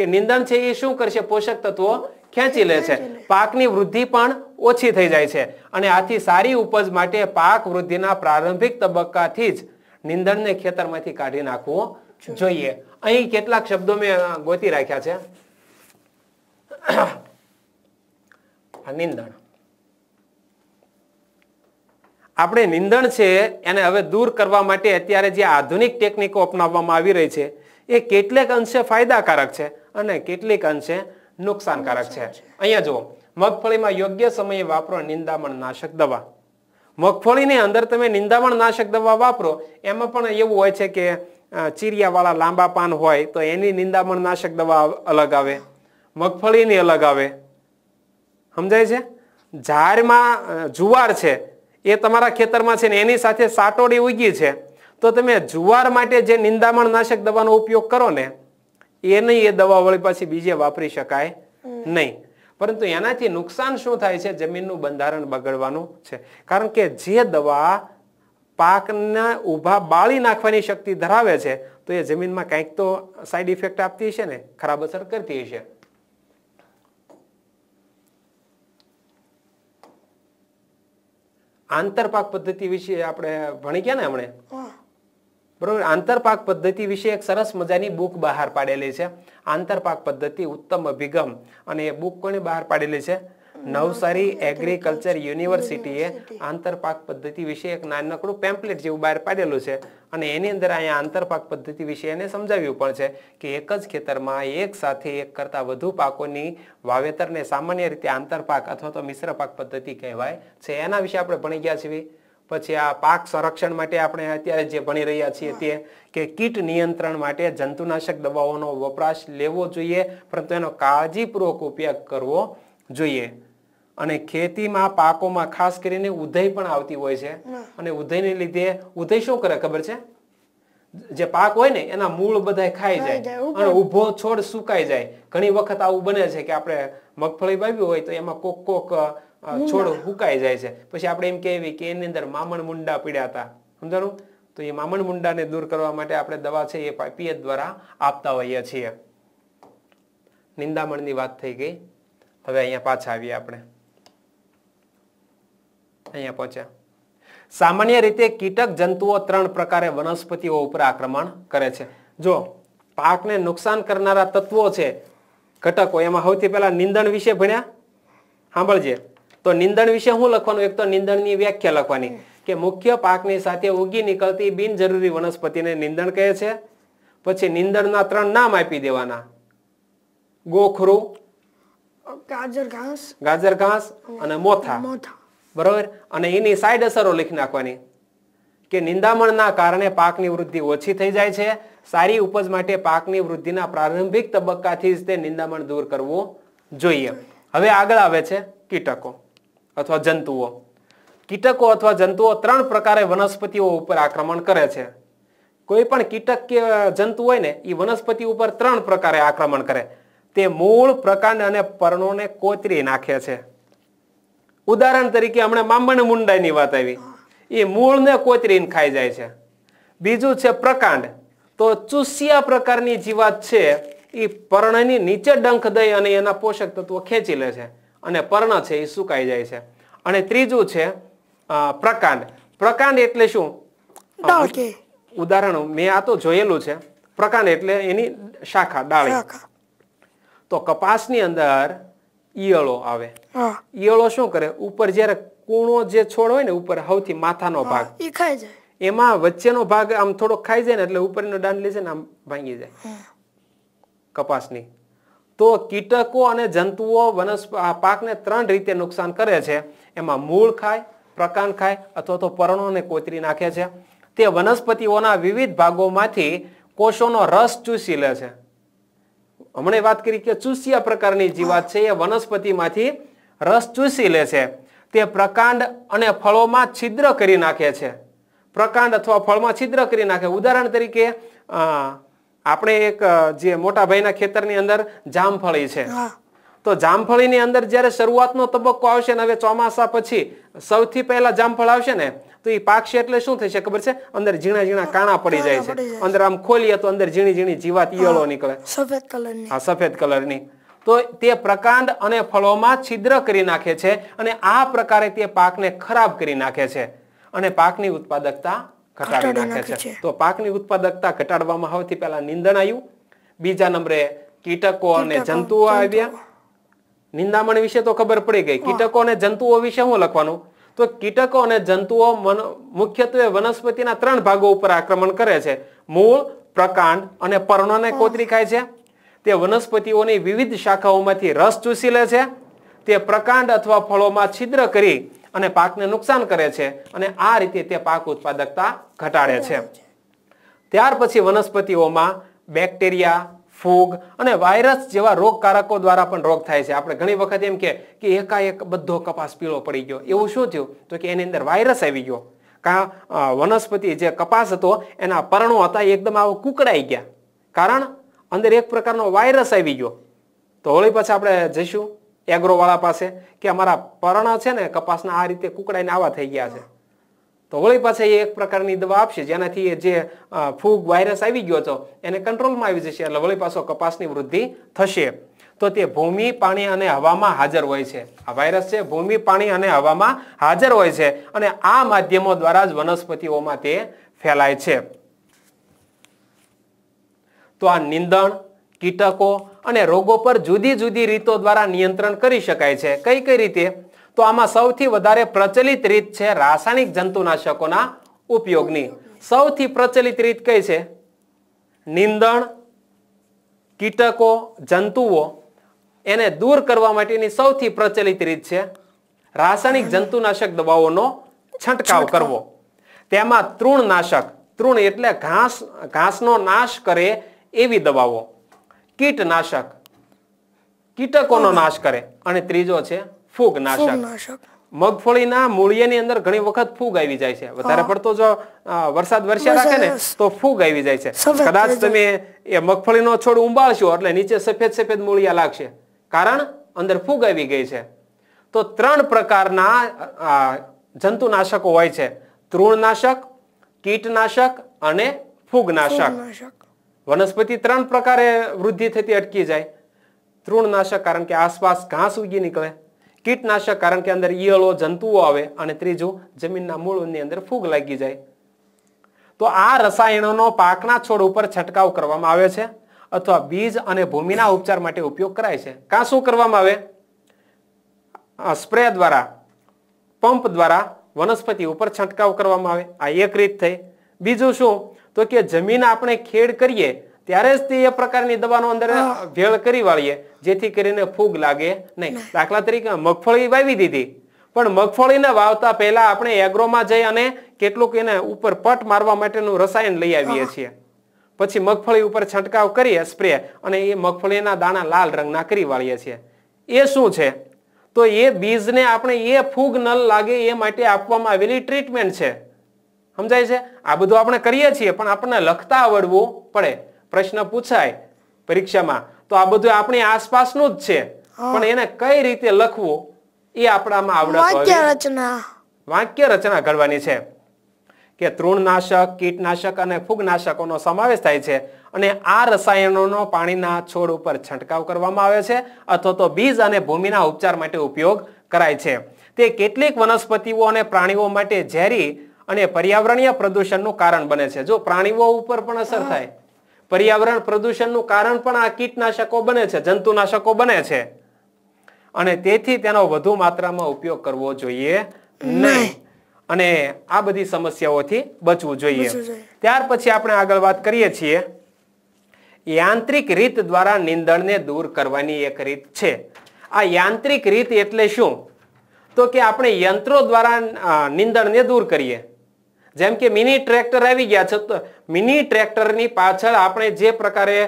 કે નિંદણ છે એ શું કરશે પોષક તત્વો ખેંચી લે છે પાકની વૃદ્ધિ પણ ઓછી થઈ જાય છે અને આથી સારી ઉપજ માટે પાક વૃદ્ધિના પ્રારંભિક તબક્કાથી જ નિંદણને ખેતરમાંથી કાઢી નાખવું જોઈએ અહીં કેટલાક શબ્દો મેં ગોતી રાખ્યા છે નિંદણ આપણે નિંદણ છે એને હવે દૂર કરવા માટે અત્યારે જે આધુનિક ટેકનિકો અપનાવવામાં આવી રહી છે એ કેટલેક અંશે ફાયદાકારક છે અને કેટલીક અંશે નુકસાનકારક છે અહીંયા જુઓ મગફળીમાં યોગ્ય સમયે વાપરો નિંદામણ નાશક દવા મગફળીની અંદર તમે નિંદામણ નાશક દવા વાપરો એમાં પણ એવું હોય છે કે ચીરિયાવાળા લાંબા પાન હોય તો એની નિંદામણ નાશક દવા અલગ આવે મગફળીની અલગ આવે સમજાય છે ઝાડમાં જુવાર છે એ તમારા ખેતરમાં છે ને એની સાથે સાટોડી ઉગી છે તો તમે જુવાર માટે જે નિંદામણ નાશક દવાનો ઉપયોગ કરો ને એની એ દવા વળી પાછી બીજે વાપરી શકાય નહીં પરંતુ એનાથી નુકસાન શું થાય છે જમીનનું બંધારણ બગડવાનું છે કારણ કે જે દવા પાકને ઊભા બાળી નાખવાની શક્તિ ધરાવે છે તો એ જમીનમાં કંઈક તો સાઈડ ઇફેક્ટ આપતી હશે ને ખરાબ અસર કરતી હશે આંતરપાક પદ્ધતિ વિશે આપણે ભણી ગયા ને હમણે બરોબર આંતરપાક પદ્ધતિ વિશે એક સરસ મજાની બુક બહાર પાડેલી છે આંતરપાક પદ્ધતિ ઉત્તમ અભિગમ અને એ બુક કોને બહાર પાડેલી છે નવસારી એગ્રીકલ્ચર યુનિવર્સિટીએ આંતરપાક પદ્ધતિ વિશે એક નાનકડું પેમ્પલેટ જેવું બહાર પાડેલું છે અને એની અંદર અહીંયા આંતરપાક પદ્ધતિ વિશે એને સમજાવ્યું પણ છે કે એક જ ખેતરમાં એક સાથે એક કરતાં વધુ પાકોની વાવેતરને સામાન્ય રીતે આંતરપાક અથવા તો મિશ્ર પાક પદ્ધતિ કહેવાય છે એના વિશે આપણે ભણી ગયા છીએ પછી આ પાક સંરક્ષણ માટે આપણે અત્યારે જે ભણી રહ્યા છીએ તે કે કીટ નિયંત્રણ માટે જંતુનાશક દવાઓનો વપરાશ લેવો જોઈએ પરંતુ એનો કાળજીપૂર્વક ઉપયોગ કરવો જોઈએ અને ખેતીમાં પાકોમાં ખાસ કરીને ઉધઈ પણ આવતી હોય છે અને ઉધઈને લીધે ઉધઈ શું કરે ખબર છે જે પાક હોય ને એના મૂળ બધા ખાઈ જાય અને ઉભો છોડ સુકાઈ જાય ઘણી વખત આવું બને છે કે આપણે મગફળી વાવી હોય તો એમાં કોક કોક છોડ સુકાઈ જાય છે પછી આપણે એમ કહેવી કે એની અંદર મામણ મુંડા પીડ્યા હતા સમજાણું તો એ મામણ મુંડાને દૂર કરવા માટે આપણે દવા છે એ પીએચ દ્વારા આપતા હોઈએ છીએ નિંદામણની વાત થઈ ગઈ હવે અહીંયા પાછા આવીએ આપણે અહીંયા પહોંચ્યા સામાન્ય રીતે કીટક જંતુઓ ત્રણ પ્રકારે વનસ્પતિઓ ઉપર આક્રમણ કરે છે જો પાકને નુકસાન કરનારા તત્વો છે ઘટકો એમાં સૌથી પહેલા નિંદણ વિશે ભણ્યા સાંભળજે તો નિંદણ વિશે શું લખવાનું એક તો નિંદણની વ્યાખ્યા લખવાની કે મુખ્ય પાકની સાથે ઉગી નીકળતી બિનજરૂરી વનસ્પતિને નિંદણ કહે છે પછી નિંદણના ત્રણ નામ આપી દેવાના ગોખરું ગાજર ઘાસ ગાજર ઘાસ અને મોથા મોથા બરોબર અને એની સાઈડ અસરો લખી નાખવાની કે નિંદામણના કારણે પાકની વૃદ્ધિ ઓછી થઈ જાય છે સારી ઉપજ માટે પાકની વૃદ્ધિના પ્રારંભિક તબક્કાથી જ તે નિંદામણ દૂર કરવું જોઈએ હવે આગળ આવે છે કીટકો અથવા જંતુઓ કીટકો અથવા જંતુઓ ત્રણ પ્રકારે વનસ્પતિઓ ઉપર આક્રમણ કરે છે કોઈ પણ કીટક કે જંતુ હોય ને એ વનસ્પતિ ઉપર ત્રણ પ્રકારે આક્રમણ કરે તે મૂળ પ્રકાંડ અને પર્ણોને કોતરી નાખે છે ઉદાહરણ તરીકે હમણાં માંબણ મુંડાની વાત આવી એ મૂળને કોતરીને ખાઈ જાય છે બીજું છે પ્રકાંડ તો ચૂસિયા પ્રકારની જીવાત છે એ પર્ણની નીચે ડંખ દઈ અને એના પોષક તત્વો ખેંચી લે છે અને પર્ણ છે એ સુકાઈ જાય છે અને ત્રીજું છે પ્રકાંડ પ્રકાંડ એટલે શું ઉદાહરણ મેં આ તો જોયેલું છે પ્રકાંડ એટલે એની શાખા ડાળી તો કપાસની અંદર ઈયળો આવે ઈયળો શું કરે ઉપર જયારે કૂણો જે છોડ હોય ને ઉપર સૌથી માથાનો ભાગ ખાઈ જાય એમાં વચ્ચેનો ભાગ આમ થોડો ખાઈ જાય ને એટલે ઉપરનો દાંડલી છે ને આમ ભાંગી જાય કપાસની તો કીટકો અને જંતુઓ વનસ્પ પાકને ત્રણ રીતે નુકસાન કરે છે એમાં મૂળ ખાય પ્રકાંડ ખાય અથવા તો પર્ણોને કોતરી નાખે છે તે વનસ્પતિઓના વિવિધ ભાગોમાંથી કોષોનો રસ ચૂસી લે છે હમણે વાત કરી કે ચૂસિયા પ્રકારની જીવાત છે એ વનસ્પતિમાંથી રસ ચૂસી લે છે તે પ્રકાંડ અને ફળોમાં છિદ્ર કરી નાખે છે પ્રકાંડ અથવા ફળમાં છિદ્ર કરી નાખે ઉદાહરણ તરીકે આપણે એક જે મોટા ભાઈના ખેતરની અંદર જામફળી છે તો જામફળીની અંદર જ્યારે શરૂઆતનો તબક્કો આવશે ને હવે ચોમાસા પછી સૌથી પહેલા જામફળ આવશે ને તો એ પાકશે એટલે શું થશે ખબર છે અંદર ઝીણા ઝીણા કાણા પડી જાય છે અંદર આમ ખોલીએ તો અંદર ઝીણી ઝીણી જીવાત ઈયળો નીકળે સફેદ કલરની હા સફેદ કલરની તો તે પ્રકાંડ અને ફળોમાં છિદ્ર કરી નાખે છે અને આ પ્રકારે તે પાકને ખરાબ કરી નાખે છે અને પાકની ઉત્પાદકતા ઘટાડી નાખે છે તો પાકની ઉત્પાદકતા ઘટાડવામાં આવતી પહેલા નિંદણ આવ્યું બીજા નંબરે કીટકો અને જંતુઓ આવ્યા નિંદામણ વિશે તો ખબર પડી ગઈ કીટકો અને જંતુઓ વિશે શું લખવાનું તો કીટકો અને જંતુઓ મુખ્યત્વે વનસ્પતિના ત્રણ ભાગો ઉપર આક્રમણ કરે છે મૂળ પ્રકાંડ અને પર્ણોને કોતરી ખાય છે તે વનસ્પતિઓની વિવિધ શાખાઓમાંથી રસ ચૂસી લે છે તે પ્રકાંડ અથવા ફળોમાં છિદ્ર કરી અને પાકને નુકસાન કરે છે અને આ રીતે તે પાક ઉત્પાદકતા ઘટાડે છે ત્યાર પછી વનસ્પતિઓમાં બેક્ટેરિયા ફૂગ અને વાયરસ જેવા રોગકારકો દ્વારા પણ રોગ થાય છે આપણે ઘણી વખત એમ કે એકાએક બધો કપાસ પીળો પડી ગયો એવું શું થયું તો કે એની અંદર વાયરસ આવી ગયો કાં વનસ્પતિ જે કપાસ હતો એના પરણો હતા એકદમ આવો કુકડાઈ ગયા કારણ અંદર એક પ્રકારનો વાયરસ આવી ગયો તો હોળી પછી આપણે જઈશું એગ્રોવાળા પાસે કે અમારા પર્ણ છે ને કપાસના આ રીતે કુકડાઈને આવા થઈ ગયા છે તો વળી પાસે એ એક પ્રકારની દવા આપશે જેનાથી એ જે ફૂગ વાયરસ આવી ગયો હતો એને કંટ્રોલમાં આવી જશે એટલે હોળી પાછો કપાસની વૃદ્ધિ થશે તો તે ભૂમિ પાણી અને હવામાં હાજર હોય છે આ વાયરસ છે ભૂમિ પાણી અને હવામાં હાજર હોય છે અને આ માધ્યમો દ્વારા જ વનસ્પતિઓમાં તે ફેલાય છે તો આ નિંદણ કીટકો અને રોગો પર જુદી જુદી રીતો દ્વારા નિયંત્રણ કરી શકાય છે કઈ કઈ રીતે તો આમાં સૌથી વધારે પ્રચલિત રીત છે રાસાયણિક જંતુનાશકોના ઉપયોગની સૌથી પ્રચલિત રીત કઈ છે નિંદણ કીટકો જંતુઓ એને દૂર કરવા માટેની સૌથી પ્રચલિત રીત છે રાસાયણિક જંતુનાશક દવાઓનો છંટકાવ કરવો તેમાં તૃણનાશક તૃણ એટલે ઘાસ ઘાસનો નાશ કરે એવી દવાઓ કીટનાશક કીટકોનો નાશ કરે અને ત્રીજો છે ફૂગનાશક મગફળીના મૂળિયાની અંદર ઘણી વખત ફૂગ આવી જાય છે વધારે પડતો જો વરસાદ વરસ્યા રાખે ને તો ફૂગ આવી જાય છે કદાચ તમે એ મગફળીનો છોડ ઉંબાળશો એટલે નીચે સફેદ સફેદ મૂળિયા લાગશે કારણ અંદર ફૂગ આવી ગઈ છે તો ત્રણ પ્રકારના જંતુનાશકો હોય છે તૃણનાશક કીટનાશક અને ફૂગનાશક વનસ્પતિ ત્રણ પ્રકારે વૃદ્ધિ થતી અટકી જાય તૃણનાશક કારણ કે આસપાસ ઘાસ ઉગી નીકળે કીટનાશક કારણ કે અંદર ઈયળો જંતુઓ આવે અને ત્રીજું જમીનના મૂળની અંદર ફૂગ લાગી જાય તો આ રસાયણોનો પાકના છોડ ઉપર છંટકાવ કરવામાં આવે છે અથવા બીજ અને ભૂમિના ઉપચાર માટે ઉપયોગ કરાય છે કાં શું કરવામાં આવે સ્પ્રે દ્વારા પંપ દ્વારા વનસ્પતિ ઉપર છંટકાવ કરવામાં આવે આ એક રીત થઈ બીજું શું તો કે જમીન આપણે ખેડ કરીએ ત્યારે જ તે એ પ્રકારની દવાનો અંદર ભેળ કરી વાળીએ જેથી કરીને ફૂગ લાગે નહીં દાખલા તરીકે મગફળી વાવી દીધી પણ મગફળીને વાવતા પહેલા આપણે એગ્રોમાં જઈ અને કેટલુંક એને ઉપર પટ મારવા માટેનું રસાયણ લઈ આવીએ છીએ પછી મગફળી ઉપર છંટકાવ કરીએ સ્પ્રે અને એ મગફળીના દાણા લાલ રંગના કરી વાળીએ છીએ એ શું છે તો એ બીજને આપણે એ ફૂગ ન લાગે એ માટે આપવામાં આવેલી ટ્રીટમેન્ટ છે સમજાય છે આ બધું આપણે કરીએ છીએ પણ આપણને લખતા આવડવું પડે પ્રશ્ન પૂછાય પરીક્ષામાં તો આ બધું આપણી આસપાસનું જ છે પણ એને કઈ રીતે લખવું એ આપણામાં આવડત વાક્ય રચના વાક્ય રચના ઘડવાની છે કે તૃણનાશક કીટનાશક અને ફૂગનાશકોનો સમાવેશ થાય છે અને આ રસાયણોનો પાણીના છોડ ઉપર છંટકાવ કરવામાં આવે છે અથવા તો બીજ અને ભૂમિના ઉપચાર માટે ઉપયોગ કરાય છે તે કેટલીક વનસ્પતિઓ અને પ્રાણીઓ માટે ઝેરી અને પર્યાવરણીય પ્રદૂષણનું કારણ બને છે જો પ્રાણીઓ ઉપર પણ અસર થાય પર્યાવરણ પ્રદૂષણનું કારણ પણ આ કીટનાશકો બને છે જંતુનાશકો બને છે અને તેથી તેનો વધુ માત્રામાં ઉપયોગ કરવો જોઈએ નહીં અને આ બધી સમસ્યાઓથી બચવું જોઈએ ત્યાર પછી આપણે આગળ વાત કરીએ છીએ યાંત્રિક રીત દ્વારા નિંદણને દૂર કરવાની એક રીત છે આ યાંત્રિક રીત એટલે શું તો કે આપણે યંત્રો દ્વારા નિંદણને દૂર કરીએ જેમ કે મિની ટ્રેક્ટર આવી ગયા છે તો મિની ટ્રેક્ટરની પાછળ આપણે જે પ્રકારે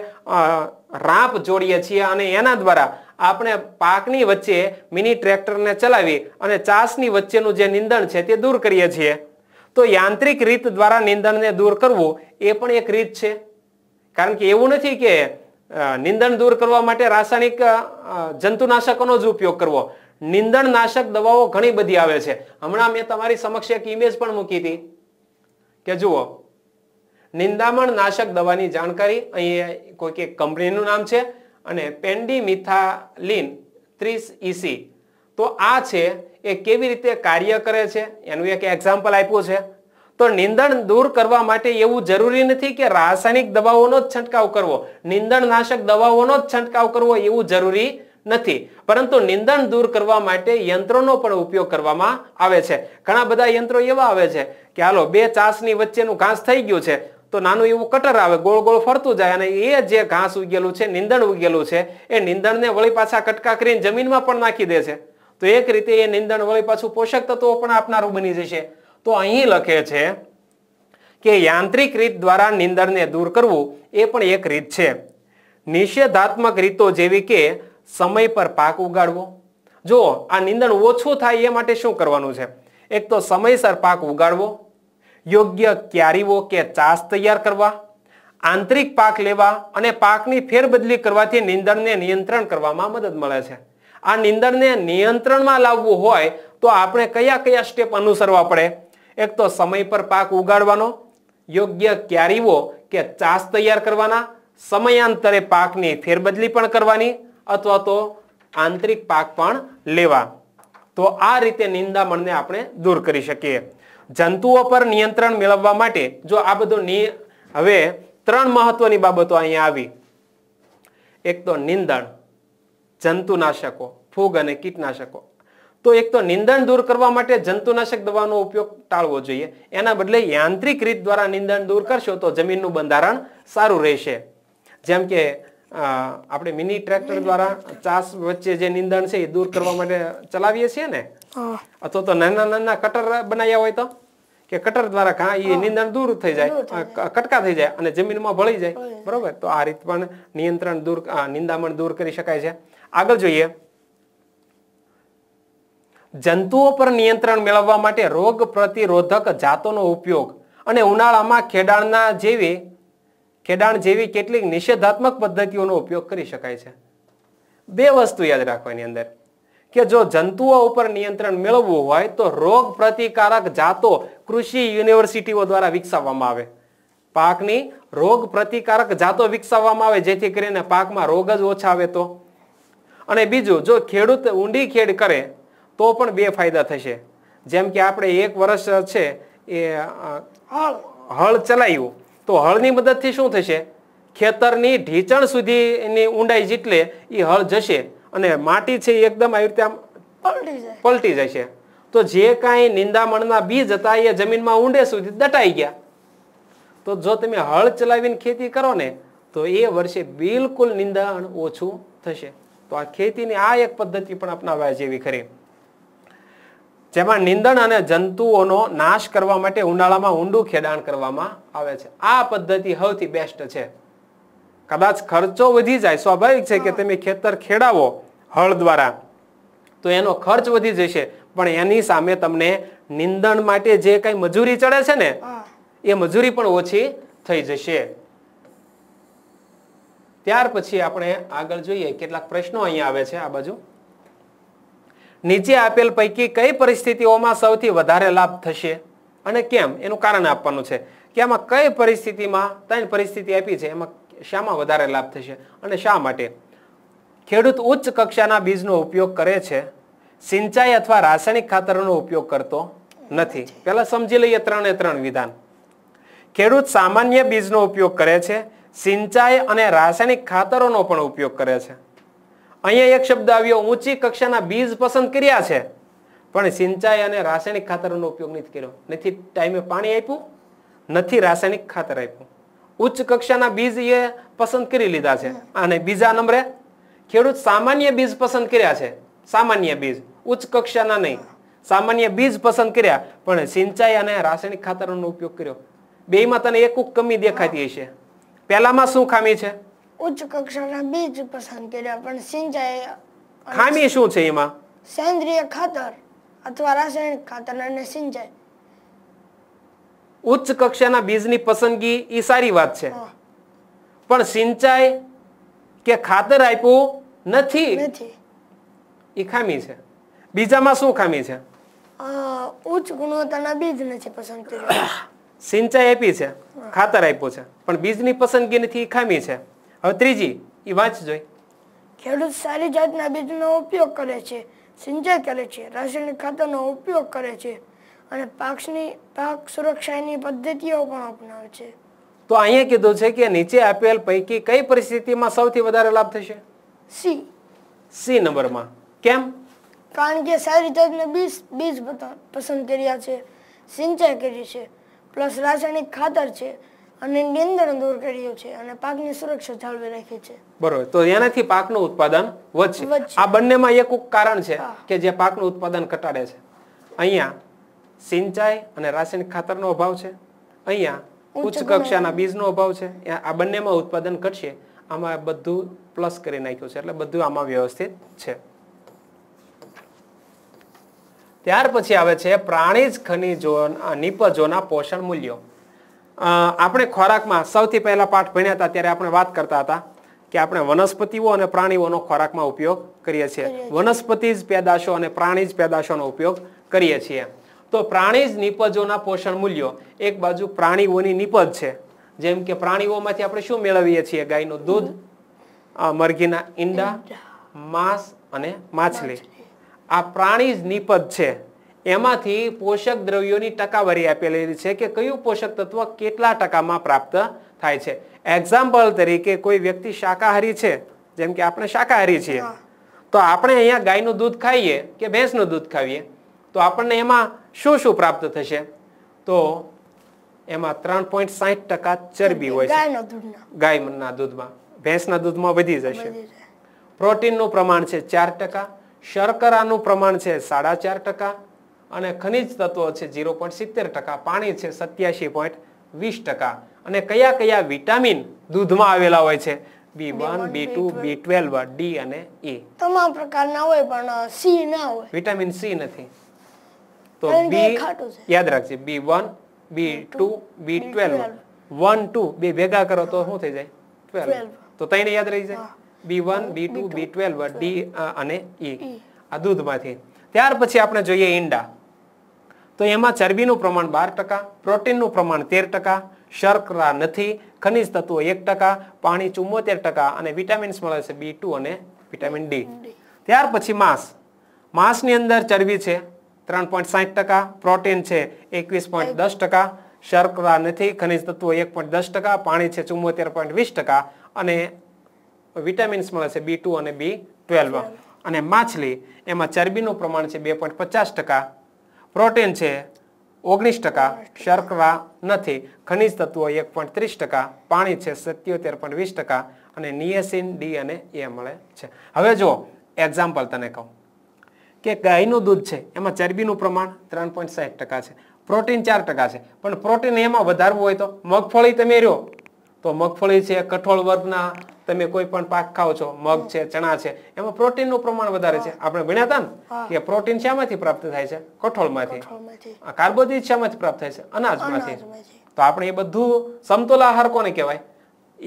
રાપ જોડીએ છીએ અને એના દ્વારા આપણે પાકની વચ્ચે મિની ટ્રેક્ટરને ચલાવી અને ચાસની વચ્ચેનું જે નિંદણ છે તે દૂર કરીએ છીએ તો યાંત્રિક રીત દ્વારા નિંદણને દૂર કરવું એ પણ એક રીત છે કારણ કે એવું નથી કે નિંદણ દૂર કરવા માટે રાસાયણિક જંતુનાશકોનો જ ઉપયોગ કરવો નિંદણનાશક દવાઓ ઘણી બધી આવે છે હમણાં મેં તમારી સમક્ષ એક ઇમેજ પણ મૂકી હતી કે જુઓ નિંદામણ નાશક દવાની જાણકારી અહીં કોઈક એક કંપનીનું નામ છે અને પેન્ડી મિથાલિન ત્રીસ ઇસી e તો આ છે એ કેવી રીતે કાર્ય કરે છે એનું એક એક્ઝામ્પલ આપ્યું છે તો નિંદણ દૂર કરવા માટે એવું જરૂરી નથી કે રાસાયણિક દવાઓનો જ છંટકાવ કરવો નિંદણ નાશક દવાઓનો જ છંટકાવ કરવો એવું જરૂરી નથી પરંતુ નિંદણ દૂર કરવા માટે યંત્રોનો પણ ઉપયોગ કરવામાં આવે છે ઘણા બધા યંત્રો એવા આવે છે કે હાલો બે ચાસની વચ્ચેનું ઘાસ થઈ ગયું છે તો નાનું એવું કટર આવે ગોળ ગોળ ફરતું જાય અને એ જે ઘાસ ઉગેલું છે નિંદણ ઉગેલું છે એ નિંદણને વળી પાછા કટકા કરીને જમીનમાં પણ નાખી દે છે તો એક રીતે એ નિંદણ વળી પાછું પોષક તત્વો પણ આપનારું બની જશે તો અહીં લખે છે કે યાંત્રિક રીત દ્વારા નિંદણને દૂર કરવું એ પણ એક રીત છે નિષેધાત્મક રીતો જેવી કે સમય પર પાક ઉગાડવો જુઓ આ નિંદણ ઓછું થાય એ માટે શું કરવાનું છે એક તો સમયસર પાક ઉગાડવો યોગ્ય ક્યારીઓ કે ચાસ તૈયાર કરવા આંતરિક પાક લેવા અને પાકની ફેરબદલી કરવાથી નિંદણને નિયંત્રણ કરવામાં મદદ મળે છે આ નિંદણને નિયંત્રણમાં લાવવું હોય તો આપણે કયા કયા સ્ટેપ અનુસરવા પડે એક તો સમય પર પાક ઉગાડવાનો યોગ્ય ક્યારીઓ કે ચાસ તૈયાર કરવાના સમયાંતરે પાકની ફેરબદલી પણ કરવાની અથવા તો આંતરિક પાક પણ લેવા તો આ રીતે નિંદામણને આપણે દૂર કરી શકીએ જંતુઓ પર નિયંત્રણ મેળવવા માટે જો આ બધું હવે ત્રણ મહત્વની બાબતો અહીંયા આવી એક તો નિંદણ જંતુનાશકો ફૂગ અને કીટનાશકો તો એક તો નિંદણ દૂર કરવા માટે જંતુનાશક દવાનો ઉપયોગ ટાળવો જોઈએ એના બદલે યાંત્રિક રીત દ્વારા નિંદણ દૂર કરશો તો જમીનનું બંધારણ સારું રહેશે જેમ કે આપણે મિની ટ્રેક્ટર દ્વારા ચાસ વચ્ચે જે નિંદણ છે એ દૂર કરવા માટે ચલાવીએ છીએ ને અથવા તો નાના નાના કટર બનાવ્યા હોય તો કે કટર દ્વારા ઘા એ નિંદણ દૂર થઈ જાય કટકા થઈ જાય અને જમીનમાં ભળી જાય બરોબર તો આ રીત પણ નિયંત્રણ દૂર નિંદામણ દૂર કરી શકાય છે આગળ જોઈએ જંતુઓ પર નિયંત્રણ મેળવવા માટે રોગ પ્રતિરોધક જાતોનો ઉપયોગ અને ઉનાળામાં ખેડાણના જેવી ખેડાણ જેવી કેટલીક નિષેધાત્મક પદ્ધતિઓનો ઉપયોગ કરી શકાય છે બે વસ્તુ યાદ રાખવાની અંદર કે જો જંતુઓ ઉપર નિયંત્રણ મેળવવું હોય તો રોગ પ્રતિકારક જાતો કૃષિ યુનિવર્સિટીઓ દ્વારા વિકસાવવામાં આવે પાકની રોગ પ્રતિકારક જાતો વિકસાવવામાં આવે જેથી કરીને પાકમાં રોગ જ ઓછા આવે તો અને બીજું જો ખેડૂત ઊંડી ખેડ કરે તો પણ બે ફાયદા થશે જેમ કે આપણે એક વર્ષ છે એ હળ ચલાવ્યું તો હળની મદદથી શું થશે ખેતરની ઢીચણ સુધીની ઊંડાઈ જેટલે એ હળ જશે અને માટી છે એકદમ આવી રીતે આમ પલટી જશે તો જે કાંઈ નિંદામણના બીજ હતા એ જમીનમાં ઊંડે સુધી દટાઈ ગયા તો જો તમે હળ ચલાવીને ખેતી કરો ને તો એ વર્ષે બિલકુલ નિંદાણ ઓછું થશે તો આ ખેતીની આ એક પદ્ધતિ પણ અપનાવવા જેવી ખરી જેમાં નિંદણ અને જંતુઓનો નાશ કરવા માટે ઉનાળામાં ઊંડું ખેડાણ કરવામાં આવે છે આ પદ્ધતિ સૌથી બેસ્ટ છે કદાચ ખર્ચો વધી જાય સ્વાભાવિક છે કે તમે ખેતર ખેડાવો હળ દ્વારા તો એનો ખર્ચ વધી જશે પણ એની સામે તમને નિંદણ માટે જે કઈ મજૂરી ચડે છે ને એ મજૂરી પણ ઓછી થઈ જશે ત્યાર પછી આપણે આગળ જોઈએ કેટલાક પ્રશ્નો અહીંયા આવે છે આ બાજુ નીચે આપેલ પૈકી કઈ પરિસ્થિતિઓમાં સૌથી વધારે લાભ થશે અને કેમ એનું કારણ આપવાનું છે કે આમાં કઈ પરિસ્થિતિમાં ત્રણ પરિસ્થિતિ આપી છે એમાં શામાં વધારે લાભ થશે અને શા માટે ખેડૂત ઉચ્ચ કક્ષાના બીજનો ઉપયોગ કરે છે સિંચાઈ અથવા રાસાયણિક ખાતરનો ઉપયોગ કરતો નથી પહેલાં સમજી લઈએ ત્રણે ત્રણ વિધાન ખેડૂત સામાન્ય બીજનો ઉપયોગ કરે છે સિંચાઈ અને રાસાયણિક ખાતરોનો પણ ઉપયોગ કરે છે અહીંયા એક શબ્દ આવ્યો ઊંચી કક્ષાના બીજ પસંદ કર્યા છે પણ સિંચાઈ અને રાસાયણિક ખાતરનો ઉપયોગ નથી કર્યો નથી ટાઈમે પાણી આપ્યું નથી રાસાયણિક ખાતર આપ્યું ઉચ્ચ કક્ષાના બીજ એ પસંદ કરી લીધા છે અને બીજા નંબરે ખેડૂત સામાન્ય બીજ પસંદ કર્યા છે સામાન્ય બીજ ઉચ્ચ કક્ષાના નહીં સામાન્ય બીજ પસંદ કર્યા પણ સિંચાઈ અને રાસાયણિક ખાતરનો ઉપયોગ કર્યો બેમાં તને એક કમી દેખાતી હશે પહેલામાં શું ખામી છે ઉચ્ચ કક્ષાના બીજ પસંદ કર્યા પણ સિંચાઈ ખામી શું છે એમાં સેન્દ્રિય ખાતર અથવા રાસાયણિક ખાતર અને સિંચાઈ ઉચ્ચ કક્ષાના બીજની પસંદગી એ સારી વાત છે પણ સિંચાઈ કે ખાતર આપ્યું નથી એ ખામી છે બીજામાં શું ખામી છે ઉચ્ચ ગુણવત્તાના બીજ નથી પસંદ કર્યા સિંચાઈ આપી છે ખાતર આપ્યું છે પણ બીજની પસંદગી નથી એ ખામી છે હવે ત્રીજી એ વાંચ જોઈ ખેડૂત સારી જાતના બીજનો ઉપયોગ કરે છે સિંચાઈ કરે છે રાસાયણિક ખાતરનો ઉપયોગ કરે છે અને પાકની પાક સુરક્ષાની પદ્ધતિઓ પણ અપનાવે છે તો અહીંયા કીધું છે કે નીચે આપેલ પૈકી કઈ પરિસ્થિતિમાં સૌથી વધારે લાભ થશે સી સી નંબરમાં કેમ કારણ કે સારી જાતના બીજ બીજ પસંદ કર્યા છે સિંચાઈ કરી છે પ્લસ રાસાયણિક ખાતર છે અને નિંદણ દૂર કર્યું છે અને પાકની સુરક્ષા જાળવી રાખી છે બરોબર તો એનાથી પાકનું ઉત્પાદન વધશે આ બંનેમાં એક કારણ છે કે જે પાકનું ઉત્પાદન ઘટાડે છે અહીંયા સિંચાઈ અને રાસાયણિક ખાતરનો અભાવ છે અહીંયા ઉચ્ચ કક્ષાના બીજનો અભાવ છે આ બંનેમાં ઉત્પાદન ઘટશે આમાં બધું પ્લસ કરી નાખ્યું છે એટલે બધું આમાં વ્યવસ્થિત છે ત્યાર પછી આવે છે પ્રાણીજ ખનિજો નિપજોના પોષણ મૂલ્યો આપણે ખોરાકમાં સૌથી પહેલા પાઠ ભણ્યા હતા ત્યારે આપણે વાત કરતા હતા કે આપણે વનસ્પતિઓ અને પ્રાણીઓનો ખોરાકમાં ઉપયોગ કરીએ છીએ વનસ્પતિ જ પેદાશો અને પ્રાણી જ પેદાશોનો ઉપયોગ કરીએ છીએ તો પ્રાણી જ નિપજોના પોષણ મૂલ્યો એક બાજુ પ્રાણીઓની નિપજ છે જેમ કે પ્રાણીઓમાંથી આપણે શું મેળવીએ છીએ ગાયનું દૂધ મરઘીના ઈંડા માંસ અને માછલી આ પ્રાણી જ નિપજ છે એમાંથી પોષક દ્રવ્યોની ટકાવારી આપેલી છે કે કયું પોષક તત્વ કેટલા ટકામાં પ્રાપ્ત થાય છે એક્ઝામ્પલ તરીકે કોઈ વ્યક્તિ શાકાહારી છે જેમ કે આપણે શાકાહારી છીએ તો આપણે અહીંયા ગાયનું દૂધ ખાઈએ કે ભેંસનું દૂધ ખાઈએ તો આપણને એમાં શું શું પ્રાપ્ત થશે તો એમાં ત્રણ પોઈન્ટ સાહીઠ ટકા ચરબી હોય છે ગાયના દૂધમાં ભેંસના દૂધમાં વધી જશે પ્રોટીનનું પ્રમાણ છે ચાર ટકા શર્કરાનું પ્રમાણ છે સાડા ચાર ટકા અને ખનિજ તત્વો છે ઝીરો પાણી છે સત્યાસી પોઈન્ટ વીસ અને કયા કયા વિટામિન દૂધમાં આવેલા હોય છે B one B two B twelve D અને એ તમામ પ્રકારના હોય પણ સી ના હોય વિટામિન સી નથી તો બી યાદ રાખજે B one B two B twelve one two બે ભેગા કરો તો શું થઈ જાય ટ્વેલ્વ તો તઈને યાદ રહી જાય B one B two B twelve D અને ઈ આ દૂધમાંથી ત્યાર પછી આપણે જોઈએ ઈંડા તો એમાં ચરબીનું પ્રમાણ બાર ટકા પ્રોટીનનું પ્રમાણ તેર ટકા શર્કરા નથી ખનિજ તત્વો એક ટકા પાણી ચુમ્મોતેર ટકા અને વિટામિન્સ મળે છે બી ટુ અને વિટામિન ડી ત્યાર પછી માંસ માંસની અંદર ચરબી છે ત્રણ પોઈન્ટ સાઠ ટકા પ્રોટીન છે એકવીસ પોઈન્ટ દસ ટકા શર્કરા નથી ખનિજ તત્વો એક પોઈન્ટ દસ ટકા પાણી છે ચુમ્મોતેર પોઈન્ટ વીસ ટકા અને વિટામિન્સ મળે છે બી ટુ અને બી ટ્વેલ્વ અને માછલી એમાં ચરબીનું પ્રમાણ છે બે પોઈન્ટ પચાસ ટકા પ્રોટીન છે ઓગણીસ ટકા શર્કરા નથી ખનિજ તત્વો એક પોઈન્ટ ત્રીસ ટકા પાણી છે સત્યોતેર પોઈન્ટ વીસ ટકા અને નિયસિન ડી અને એ મળે છે હવે જો એક્ઝામ્પલ તને કહું કે ગાયનું દૂધ છે એમાં ચરબીનું પ્રમાણ ત્રણ પોઈન્ટ સાઠ ટકા છે પ્રોટીન ચાર ટકા છે પણ પ્રોટીન એમાં વધારવું હોય તો મગફળી તમે રહ્યો તો મગફળી છે કઠોળ વર્ગના તમે કોઈ પણ પાક ખાઓ છો મગ છે ચણા છે એમાં પ્રોટીનનું પ્રમાણ વધારે છે આપણે ભણ્યા હતા ને કે પ્રોટીન શામાંથી પ્રાપ્ત થાય છે કઠોળમાંથી કાર્બોદિત શામાંથી પ્રાપ્ત થાય છે અનાજમાંથી તો આપણે એ બધું સમતોલ આહાર કોને કહેવાય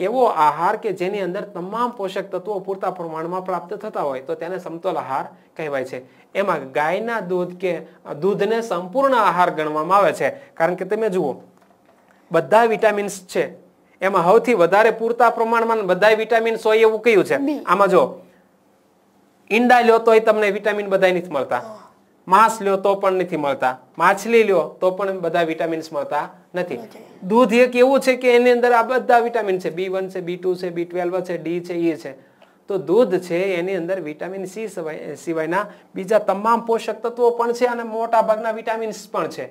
એવો આહાર કે જેની અંદર તમામ પોષક તત્વો પૂરતા પ્રમાણમાં પ્રાપ્ત થતા હોય તો તેને સમતોલ આહાર કહેવાય છે એમાં ગાયના દૂધ કે દૂધને સંપૂર્ણ આહાર ગણવામાં આવે છે કારણ કે તમે જુઓ બધા વિટામિન્સ છે એમાં સૌથી વધારે પૂરતા પ્રમાણમાં બધા વિટામિન સો એવું કયું છે આમાં જો ઈંડા લ્યો તો તમને વિટામિન બધા નથી મળતા માંસ લ્યો તો પણ નથી મળતા માછલી લ્યો તો પણ બધા વિટામિન્સ મળતા નથી દૂધ એક એવું છે કે એની અંદર આ બધા વિટામિન છે બી વન છે બી ટુ છે બી ટ્વેલ્વ છે ડી છે એ છે તો દૂધ છે એની અંદર વિટામિન સી સિવાયના બીજા તમામ પોષક તત્વો પણ છે અને મોટા ભાગના વિટામિન્સ પણ છે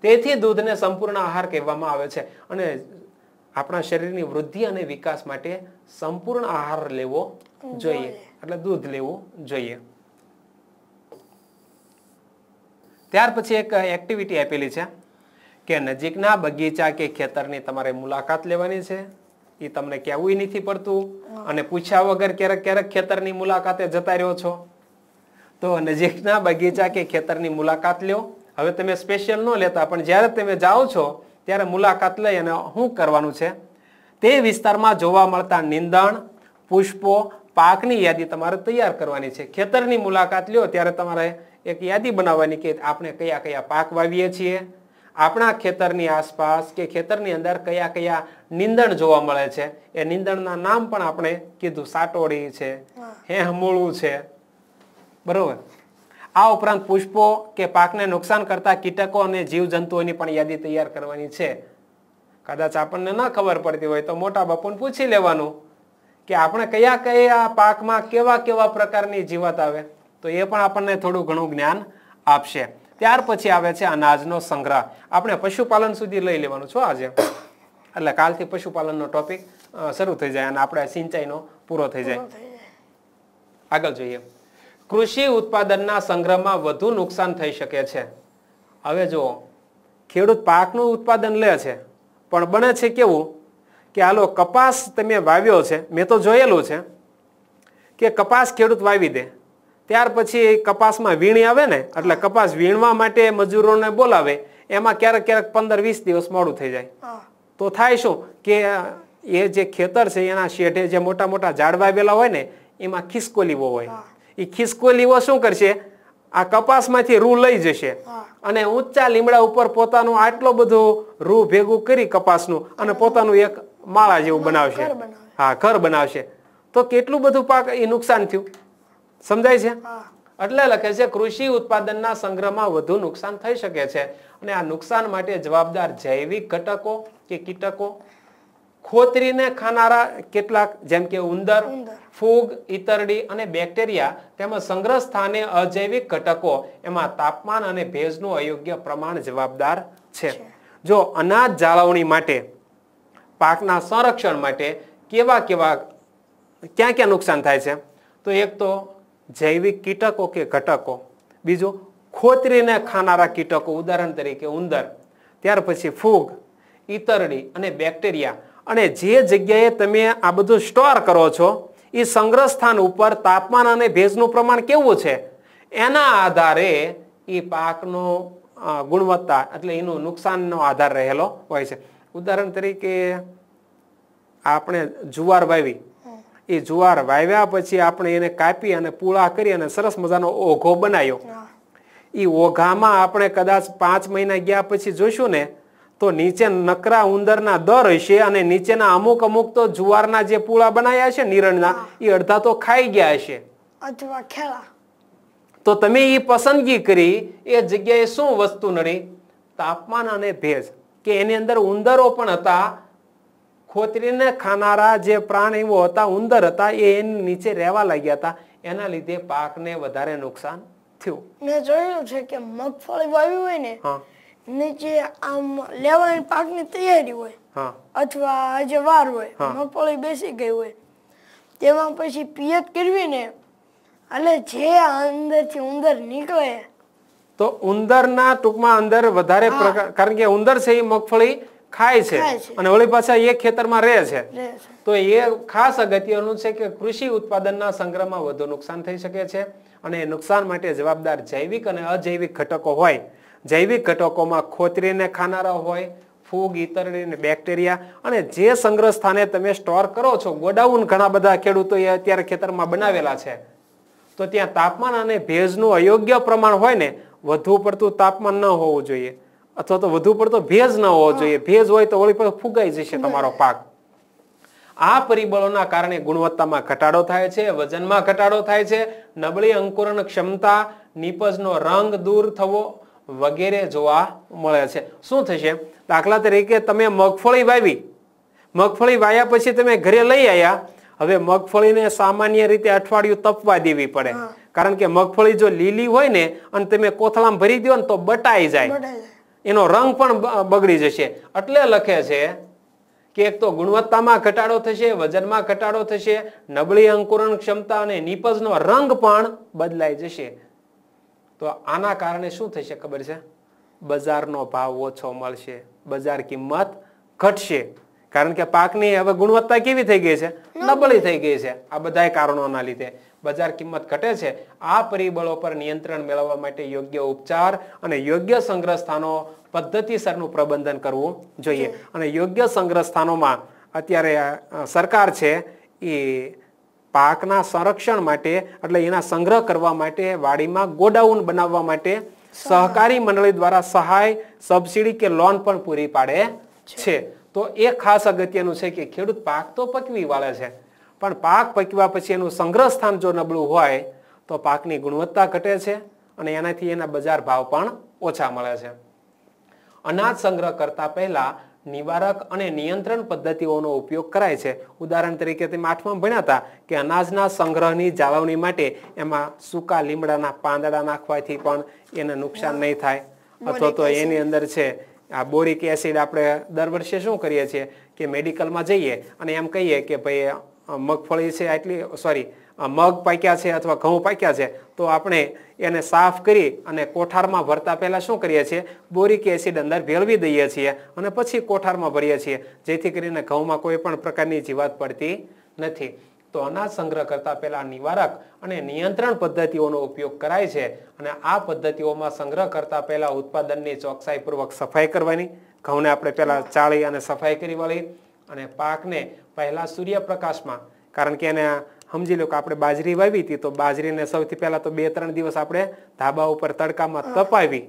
તેથી દૂધને સંપૂર્ણ આહાર કહેવામાં આવે છે અને આપણા શરીરની વૃદ્ધિ અને વિકાસ માટે સંપૂર્ણ આહાર લેવો જોઈએ એટલે દૂધ લેવું જોઈએ ત્યાર પછી એક એક્ટિવિટી આપેલી છે કે નજીકના બગીચા કે ખેતરની તમારે મુલાકાત લેવાની છે એ તમને કહેવું નથી પડતું અને પૂછ્યા વગર ક્યારેક ક્યારેક ખેતરની મુલાકાતે જતા રહ્યો છો તો નજીકના બગીચા કે ખેતરની મુલાકાત લ્યો હવે તમે સ્પેશિયલ ન લેતા પણ જ્યારે તમે જાઓ છો ત્યારે મુલાકાત લઈ અને શું કરવાનું છે તે વિસ્તારમાં જોવા મળતા નિંદણ પુષ્પો પાકની યાદી તમારે તૈયાર કરવાની છે ખેતરની મુલાકાત લ્યો ત્યારે તમારે એક યાદી બનાવવાની કે આપણે કયા કયા પાક વાવીએ છીએ આપણા ખેતરની આસપાસ કે ખેતરની અંદર કયા કયા નિંદણ જોવા મળે છે એ નિંદણના નામ પણ આપણે કીધું સાટોડી છે હેહમૂળું છે બરોબર આ ઉપરાંત પુષ્પો કે પાકને નુકસાન કરતા કીટકો અને જીવજંતુઓની પણ યાદી તૈયાર કરવાની છે કદાચ આપણને ન ખબર પડતી હોય તો મોટા બાપુને પૂછી લેવાનું કે આપણે કયા કયા પાકમાં કેવા કેવા પ્રકારની જીવત આવે તો એ પણ આપણને થોડું ઘણું જ્ઞાન આપશે ત્યાર પછી આવે છે અનાજનો સંગ્રહ આપણે પશુપાલન સુધી લઈ લેવાનું છો આજે એટલે કાલથી પશુપાલનનો ટોપિક શરૂ થઈ જાય અને આપણે સિંચાઈનો પૂરો થઈ જાય આગળ જોઈએ કૃષિ ઉત્પાદનના સંગ્રહમાં વધુ નુકસાન થઈ શકે છે હવે જુઓ ખેડૂત પાકનું ઉત્પાદન લે છે પણ બને છે કેવું કે હાલો કપાસ તમે વાવ્યો છે મેં તો જોયેલું છે કે કપાસ ખેડૂત વાવી દે ત્યાર પછી કપાસમાં વીણી આવે ને એટલે કપાસ વીણવા માટે મજૂરોને બોલાવે એમાં ક્યારેક ક્યારેક પંદર વીસ દિવસ મોડું થઈ જાય તો થાય શું કે એ જે ખેતર છે એના શેઢે જે મોટા મોટા ઝાડ વાવેલા હોય ને એમાં ખિસકોલીવો હોય એ ખિસકો લીવો શું કરશે આ કપાસમાંથી રૂ લઈ જશે અને ઊંચા લીમડા ઉપર પોતાનું આટલો બધો રૂ ભેગું કરી કપાસનું અને પોતાનું એક માળા જેવું બનાવશે હા ઘર બનાવશે તો કેટલું બધું પાક એ નુકસાન થયું સમજાય છે એટલે લખે છે કૃષિ ઉત્પાદનના સંગ્રહમાં વધુ નુકસાન થઈ શકે છે અને આ નુકસાન માટે જવાબદાર જૈવિક ઘટકો કે કીટકો ખોતરીને ખાનારા કેટલાક જેમ કે ઉંદર ફૂગ ઈતરડી અને બેક્ટેરિયા તેમજ સંગ્રહ સ્થાને અજૈવિક ઘટકો એમાં તાપમાન અને ભેજનું અયોગ્ય પ્રમાણ જવાબદાર છે જો અનાજ જાળવણી માટે પાકના સંરક્ષણ માટે કેવા કેવા ક્યાં ક્યાં નુકસાન થાય છે તો એક તો જૈવિક કીટકો કે ઘટકો બીજું ખોતરીને ખાનારા કીટકો ઉદાહરણ તરીકે ઉંદર ત્યાર પછી ફૂગ ઈતરડી અને બેક્ટેરિયા અને જે જગ્યાએ તમે આ બધું સ્ટોર કરો છો એ સંગ્રહ સ્થાન ઉપર તાપમાન અને ભેજનું પ્રમાણ કેવું છે એના આધારે એ પાકનો ગુણવત્તા એટલે એનું નુકસાનનો આધાર રહેલો હોય છે ઉદાહરણ તરીકે આપણે જુવાર વાવી એ જુવાર વાવ્યા પછી આપણે એને કાપી અને પૂળા કરી અને સરસ મજાનો ઓઘો બનાવ્યો એ ઓઘામાં આપણે કદાચ પાંચ મહિના ગયા પછી જોઈશું ને તો નીચે નકરા ઉંદરના દર હશે અને નીચેના અમુક અમુક તો જુવારના જે પૂળા બનાયા છે નીરણના એ અડધા તો ખાઈ ગયા હશે અથવા ખેલા તો તમે એ પસંદગી કરી એ જગ્યાએ શું વસ્તુ નડી તાપમાન અને ભેજ કે એની અંદર ઉંદરો પણ હતા ખોતરીને ખાનારા જે પ્રાણીઓ હતા ઉંદર હતા એ એની નીચે રહેવા લાગ્યા હતા એના લીધે પાકને વધારે નુકસાન થયું મેં જોયું છે કે મગફળી વાવ્યું હોય ને નીચે આમ લેવાની પાકની તૈયારી હોય અથવા આજે વાર હોય મગફળી બેસી ગઈ હોય તેમાં પછી પિયત કરવીને એટલે જે અંદરથી ઉંદર નીકળે તો ઉંદરના ટૂંકમાં અંદર વધારે કારણ કે ઉંદર છે એ મગફળી ખાય છે અને ઓલી પાછા એ ખેતરમાં રહે છે તો એ ખાસ અગત્યનું છે કે કૃષિ ઉત્પાદનના સંગ્રહમાં વધુ નુકસાન થઈ શકે છે અને નુકસાન માટે જવાબદાર જૈવિક અને અજૈવિક ઘટકો હોય જૈવિક ઘટકોમાં ખોતરીને ખાનારા હોય ફૂગ ઇતરડીને બેક્ટેરિયા અને જે સંગ્રહ સ્થાને તમે સ્ટોર કરો છો ગોડાઉન ઘણા બધા ખેડૂતોએ અત્યારે ખેતરમાં બનાવેલા છે તો ત્યાં તાપમાન અને ભેજનું અયોગ્ય પ્રમાણ હોય ને વધુ પડતું તાપમાન ન હોવું જોઈએ અથવા તો વધુ પડતો ભેજ ન હોવો જોઈએ ભેજ હોય તો ઓળી પર ફૂગાઈ જશે તમારો પાક આ પરિબળોના કારણે ગુણવત્તામાં ઘટાડો થાય છે વજનમાં ઘટાડો થાય છે નબળી અંકુરણ ક્ષમતા નીપજનો રંગ દૂર થવો વગેરે જોવા મળે છે શું થશે દાખલા તરીકે તમે મગફળી વાવી મગફળી વાયા પછી તમે ઘરે લઈ આવ્યા હવે મગફળીને સામાન્ય રીતે અઠવાડિયું તપવા દેવી પડે કારણ કે મગફળી જો લીલી હોય ને અને તમે કોથળામાં ભરી દો ને તો બટાઈ જાય એનો રંગ પણ બગડી જશે એટલે લખે છે કે એક તો ગુણવત્તામાં ઘટાડો થશે વજનમાં ઘટાડો થશે નબળી અંકુરણ ક્ષમતા અને નીપજનો રંગ પણ બદલાઈ જશે તો આના કારણે શું થશે ખબર છે બજારનો ભાવ ઓછો મળશે બજાર કિંમત ઘટશે કારણ કે પાકની હવે ગુણવત્તા કેવી થઈ ગઈ છે નબળી થઈ ગઈ છે આ બધા કારણોના લીધે બજાર કિંમત ઘટે છે આ પરિબળો પર નિયંત્રણ મેળવવા માટે યોગ્ય ઉપચાર અને યોગ્ય સંગ્રહ સ્થાનો પદ્ધતિસરનું પ્રબંધન કરવું જોઈએ અને યોગ્ય સંગ્રહ સ્થાનોમાં અત્યારે સરકાર છે એ પાકના સંરક્ષણ માટે એટલે એના સંગ્રહ કરવા માટે વાડીમાં ગોડાઉન બનાવવા માટે સહકારી મંડળી દ્વારા સહાય સબસિડી કે લોન પણ પૂરી પાડે છે તો એ ખાસ અગત્યનું છે કે ખેડૂત પાક તો પકવી વાળે છે પણ પાક પકવ્યા પછી એનું સંગ્રહ સ્થાન જો નબળું હોય તો પાકની ગુણવત્તા ઘટે છે અને એનાથી એના બજાર ભાવ પણ ઓછા મળે છે અનાજ સંગ્રહ કરતા પહેલા નિવારક અને નિયંત્રણ પદ્ધતિઓનો ઉપયોગ કરાય છે ઉદાહરણ તરીકે તમે આઠમાં ભણ્યા હતા કે અનાજના સંગ્રહની જાળવણી માટે એમાં સૂકા લીમડાના પાંદડા નાખવાથી પણ એને નુકસાન નહીં થાય અથવા તો એની અંદર છે આ બોરિક એસિડ આપણે દર વર્ષે શું કરીએ છીએ કે મેડિકલમાં જઈએ અને એમ કહીએ કે ભાઈ મગફળી છે આટલી સોરી મગ પાક્યા છે અથવા ઘઉં પાક્યા છે તો આપણે એને સાફ કરી અને કોઠારમાં ભરતા પહેલાં શું કરીએ છીએ બોરિક એસિડ અંદર ભેળવી દઈએ છીએ અને પછી કોઠારમાં ભરીએ છીએ જેથી કરીને ઘઉંમાં કોઈ પણ પ્રકારની જીવાત પડતી નથી તો અનાજ સંગ્રહ કરતાં પહેલાં નિવારક અને નિયંત્રણ પદ્ધતિઓનો ઉપયોગ કરાય છે અને આ પદ્ધતિઓમાં સંગ્રહ કરતાં પહેલાં ઉત્પાદનની ચોકસાઈપૂર્વક સફાઈ કરવાની ઘઉંને આપણે પહેલાં ચાળી અને સફાઈ કરી વળી અને પાકને પહેલાં સૂર્યપ્રકાશમાં કારણ કે એને સમજી લો કે આપણે બાજરી વાવી હતી તો બાજરીને સૌથી પહેલા તો બે ત્રણ દિવસ આપણે ધાબા ઉપર તડકામાં તપાવી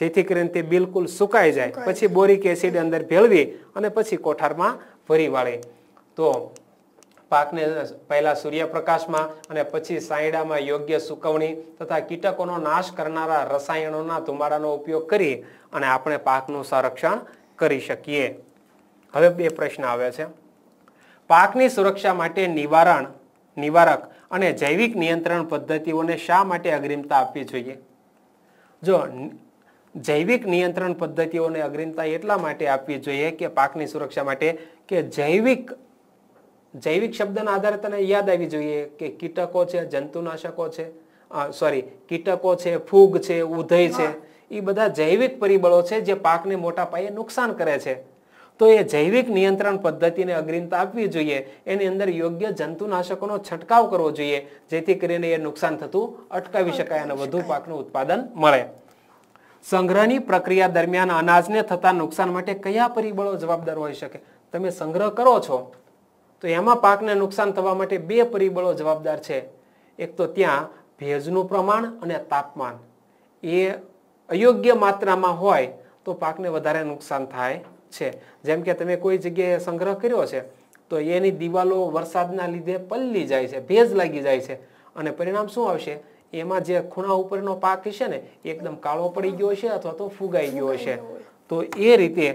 જેથી કરીને તે બિલકુલ સુકાઈ જાય પછી બોરિક એસિડ અંદર ભેળવી અને પછી કોઠારમાં ભરી વાળી તો પાકને પહેલાં સૂર્યપ્રકાશમાં અને પછી સાયડામાં યોગ્ય સુકવણી તથા કીટકોનો નાશ કરનારા રસાયણોના ધુમાડાનો ઉપયોગ કરી અને આપણે પાકનું સંરક્ષણ કરી શકીએ હવે બે પ્રશ્ન આવે છે પાકની સુરક્ષા માટે નિવારણ નિવારક અને જૈવિક નિયંત્રણ પદ્ધતિઓને શા માટે અગ્રિમતા આપવી જોઈએ જો જૈવિક નિયંત્રણ પદ્ધતિઓને અગ્રિમતા એટલા માટે આપવી જોઈએ કે પાકની સુરક્ષા માટે કે જૈવિક જૈવિક શબ્દના આધારે તને યાદ આવી જોઈએ કે કીટકો છે જંતુનાશકો છે સોરી કીટકો છે ફૂગ છે ઉધય છે એ બધા જૈવિક પરિબળો છે જે પાકને મોટા પાયે નુકસાન કરે છે તો એ જૈવિક નિયંત્રણ પદ્ધતિને અગ્રિમતા આપવી જોઈએ એની અંદર યોગ્ય જંતુનાશકોનો છંટકાવ કરવો જોઈએ જેથી કરીને એ નુકસાન થતું અટકાવી શકાય અને વધુ પાકનું ઉત્પાદન મળે સંગ્રહની પ્રક્રિયા દરમિયાન અનાજને થતા નુકસાન માટે કયા પરિબળો જવાબદાર હોઈ શકે તમે સંગ્રહ કરો છો તો એમાં પાકને નુકસાન થવા માટે બે પરિબળો જવાબદાર છે એક તો ત્યાં ભેજનું પ્રમાણ અને તાપમાન એ અયોગ્ય માત્રામાં હોય તો પાકને વધારે નુકસાન થાય છે જેમ કે તમે કોઈ જગ્યાએ સંગ્રહ કર્યો છે તો એની દિવાલો વરસાદના લીધે પલ્લી જાય છે ભેજ લાગી જાય છે અને પરિણામ શું આવશે એમાં જે ખૂણા ઉપરનો પાક છે ને એકદમ કાળો પડી ગયો છે અથવા તો ફુગાઈ ગયો છે તો એ રીતે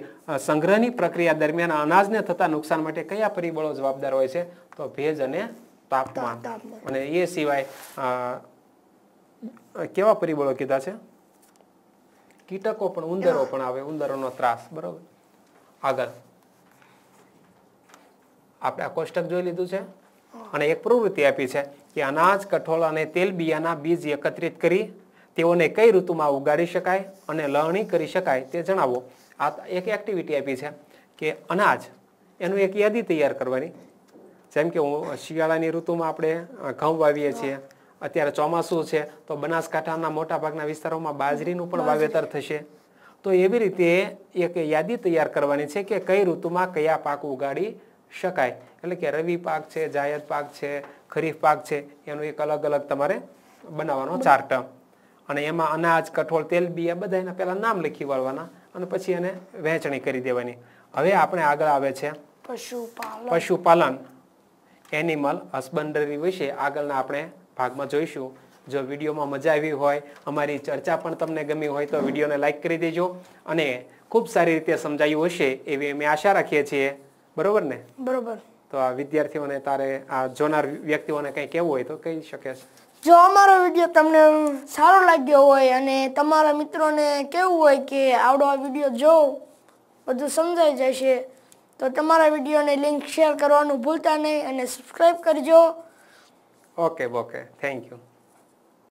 સંગ્રહની પ્રક્રિયા દરમિયાન અનાજને થતા નુકસાન માટે કયા પરિબળો જવાબદાર હોય છે તો ભેજ અને તાપમાન અને એ સિવાય કેવા પરિબળો કીધા છે કીટકો પણ ઉંદરો પણ આવે ઉંદરોનો ત્રાસ બરોબર આગળ આપણે આ કોષ્ટક જોઈ લીધું છે અને એક પ્રવૃત્તિ આપી છે કે અનાજ કઠોળ અને તેલ બીજ એકત્રિત કરી તેઓને કઈ ઋતુમાં ઉગાડી શકાય અને લણણી કરી શકાય તે જણાવો આ એક એક્ટિવિટી આપી છે કે અનાજ એનું એક યાદી તૈયાર કરવાની જેમ કે શિયાળાની ઋતુમાં આપણે ઘઉં વાવીએ છીએ અત્યારે ચોમાસું છે તો બનાસકાંઠાના મોટાભાગના વિસ્તારોમાં બાજરીનું પણ વાવેતર થશે તો એવી રીતે એક યાદી તૈયાર કરવાની છે કે કઈ ઋતુમાં કયા પાક ઉગાડી શકાય એટલે કે રવિ પાક છે જાયદ પાક છે ખરીફ પાક છે એનું એક અલગ અલગ તમારે બનાવવાનો ચાર્ટ અને એમાં અનાજ કઠોળ તેલ બી બિયા બધા એના પહેલાં નામ લખી વળવાના અને પછી એને વહેંચણી કરી દેવાની હવે આપણે આગળ આવે છે પશુપાલન પશુપાલન એનિમલ હસબન્ડરી વિશે આગળના આપણે ભાગમાં જોઈશું જો વિડીયોમાં મજા આવી હોય અમારી ચર્ચા પણ તમને ગમી હોય તો વિડીયોને લાઇક કરી દેજો અને ખૂબ સારી રીતે સમજાયું હશે એવી અમે આશા રાખીએ છીએ બરોબર ને બરોબર તો આ વિદ્યાર્થીઓને તારે આ જોનાર વ્યક્તિઓને કંઈ કહેવું હોય તો કહી શકે જો અમારો વિડીયો તમને સારો લાગ્યો હોય અને તમારા મિત્રોને કેવું હોય કે આવડો આ વિડીયો જોઉં બધું સમજાઈ જશે તો તમારા વિડીયોને લિંક શેર કરવાનું ભૂલતા નહીં અને સબસ્ક્રાઈબ કરજો ઓકે ઓકે થેન્ક યુ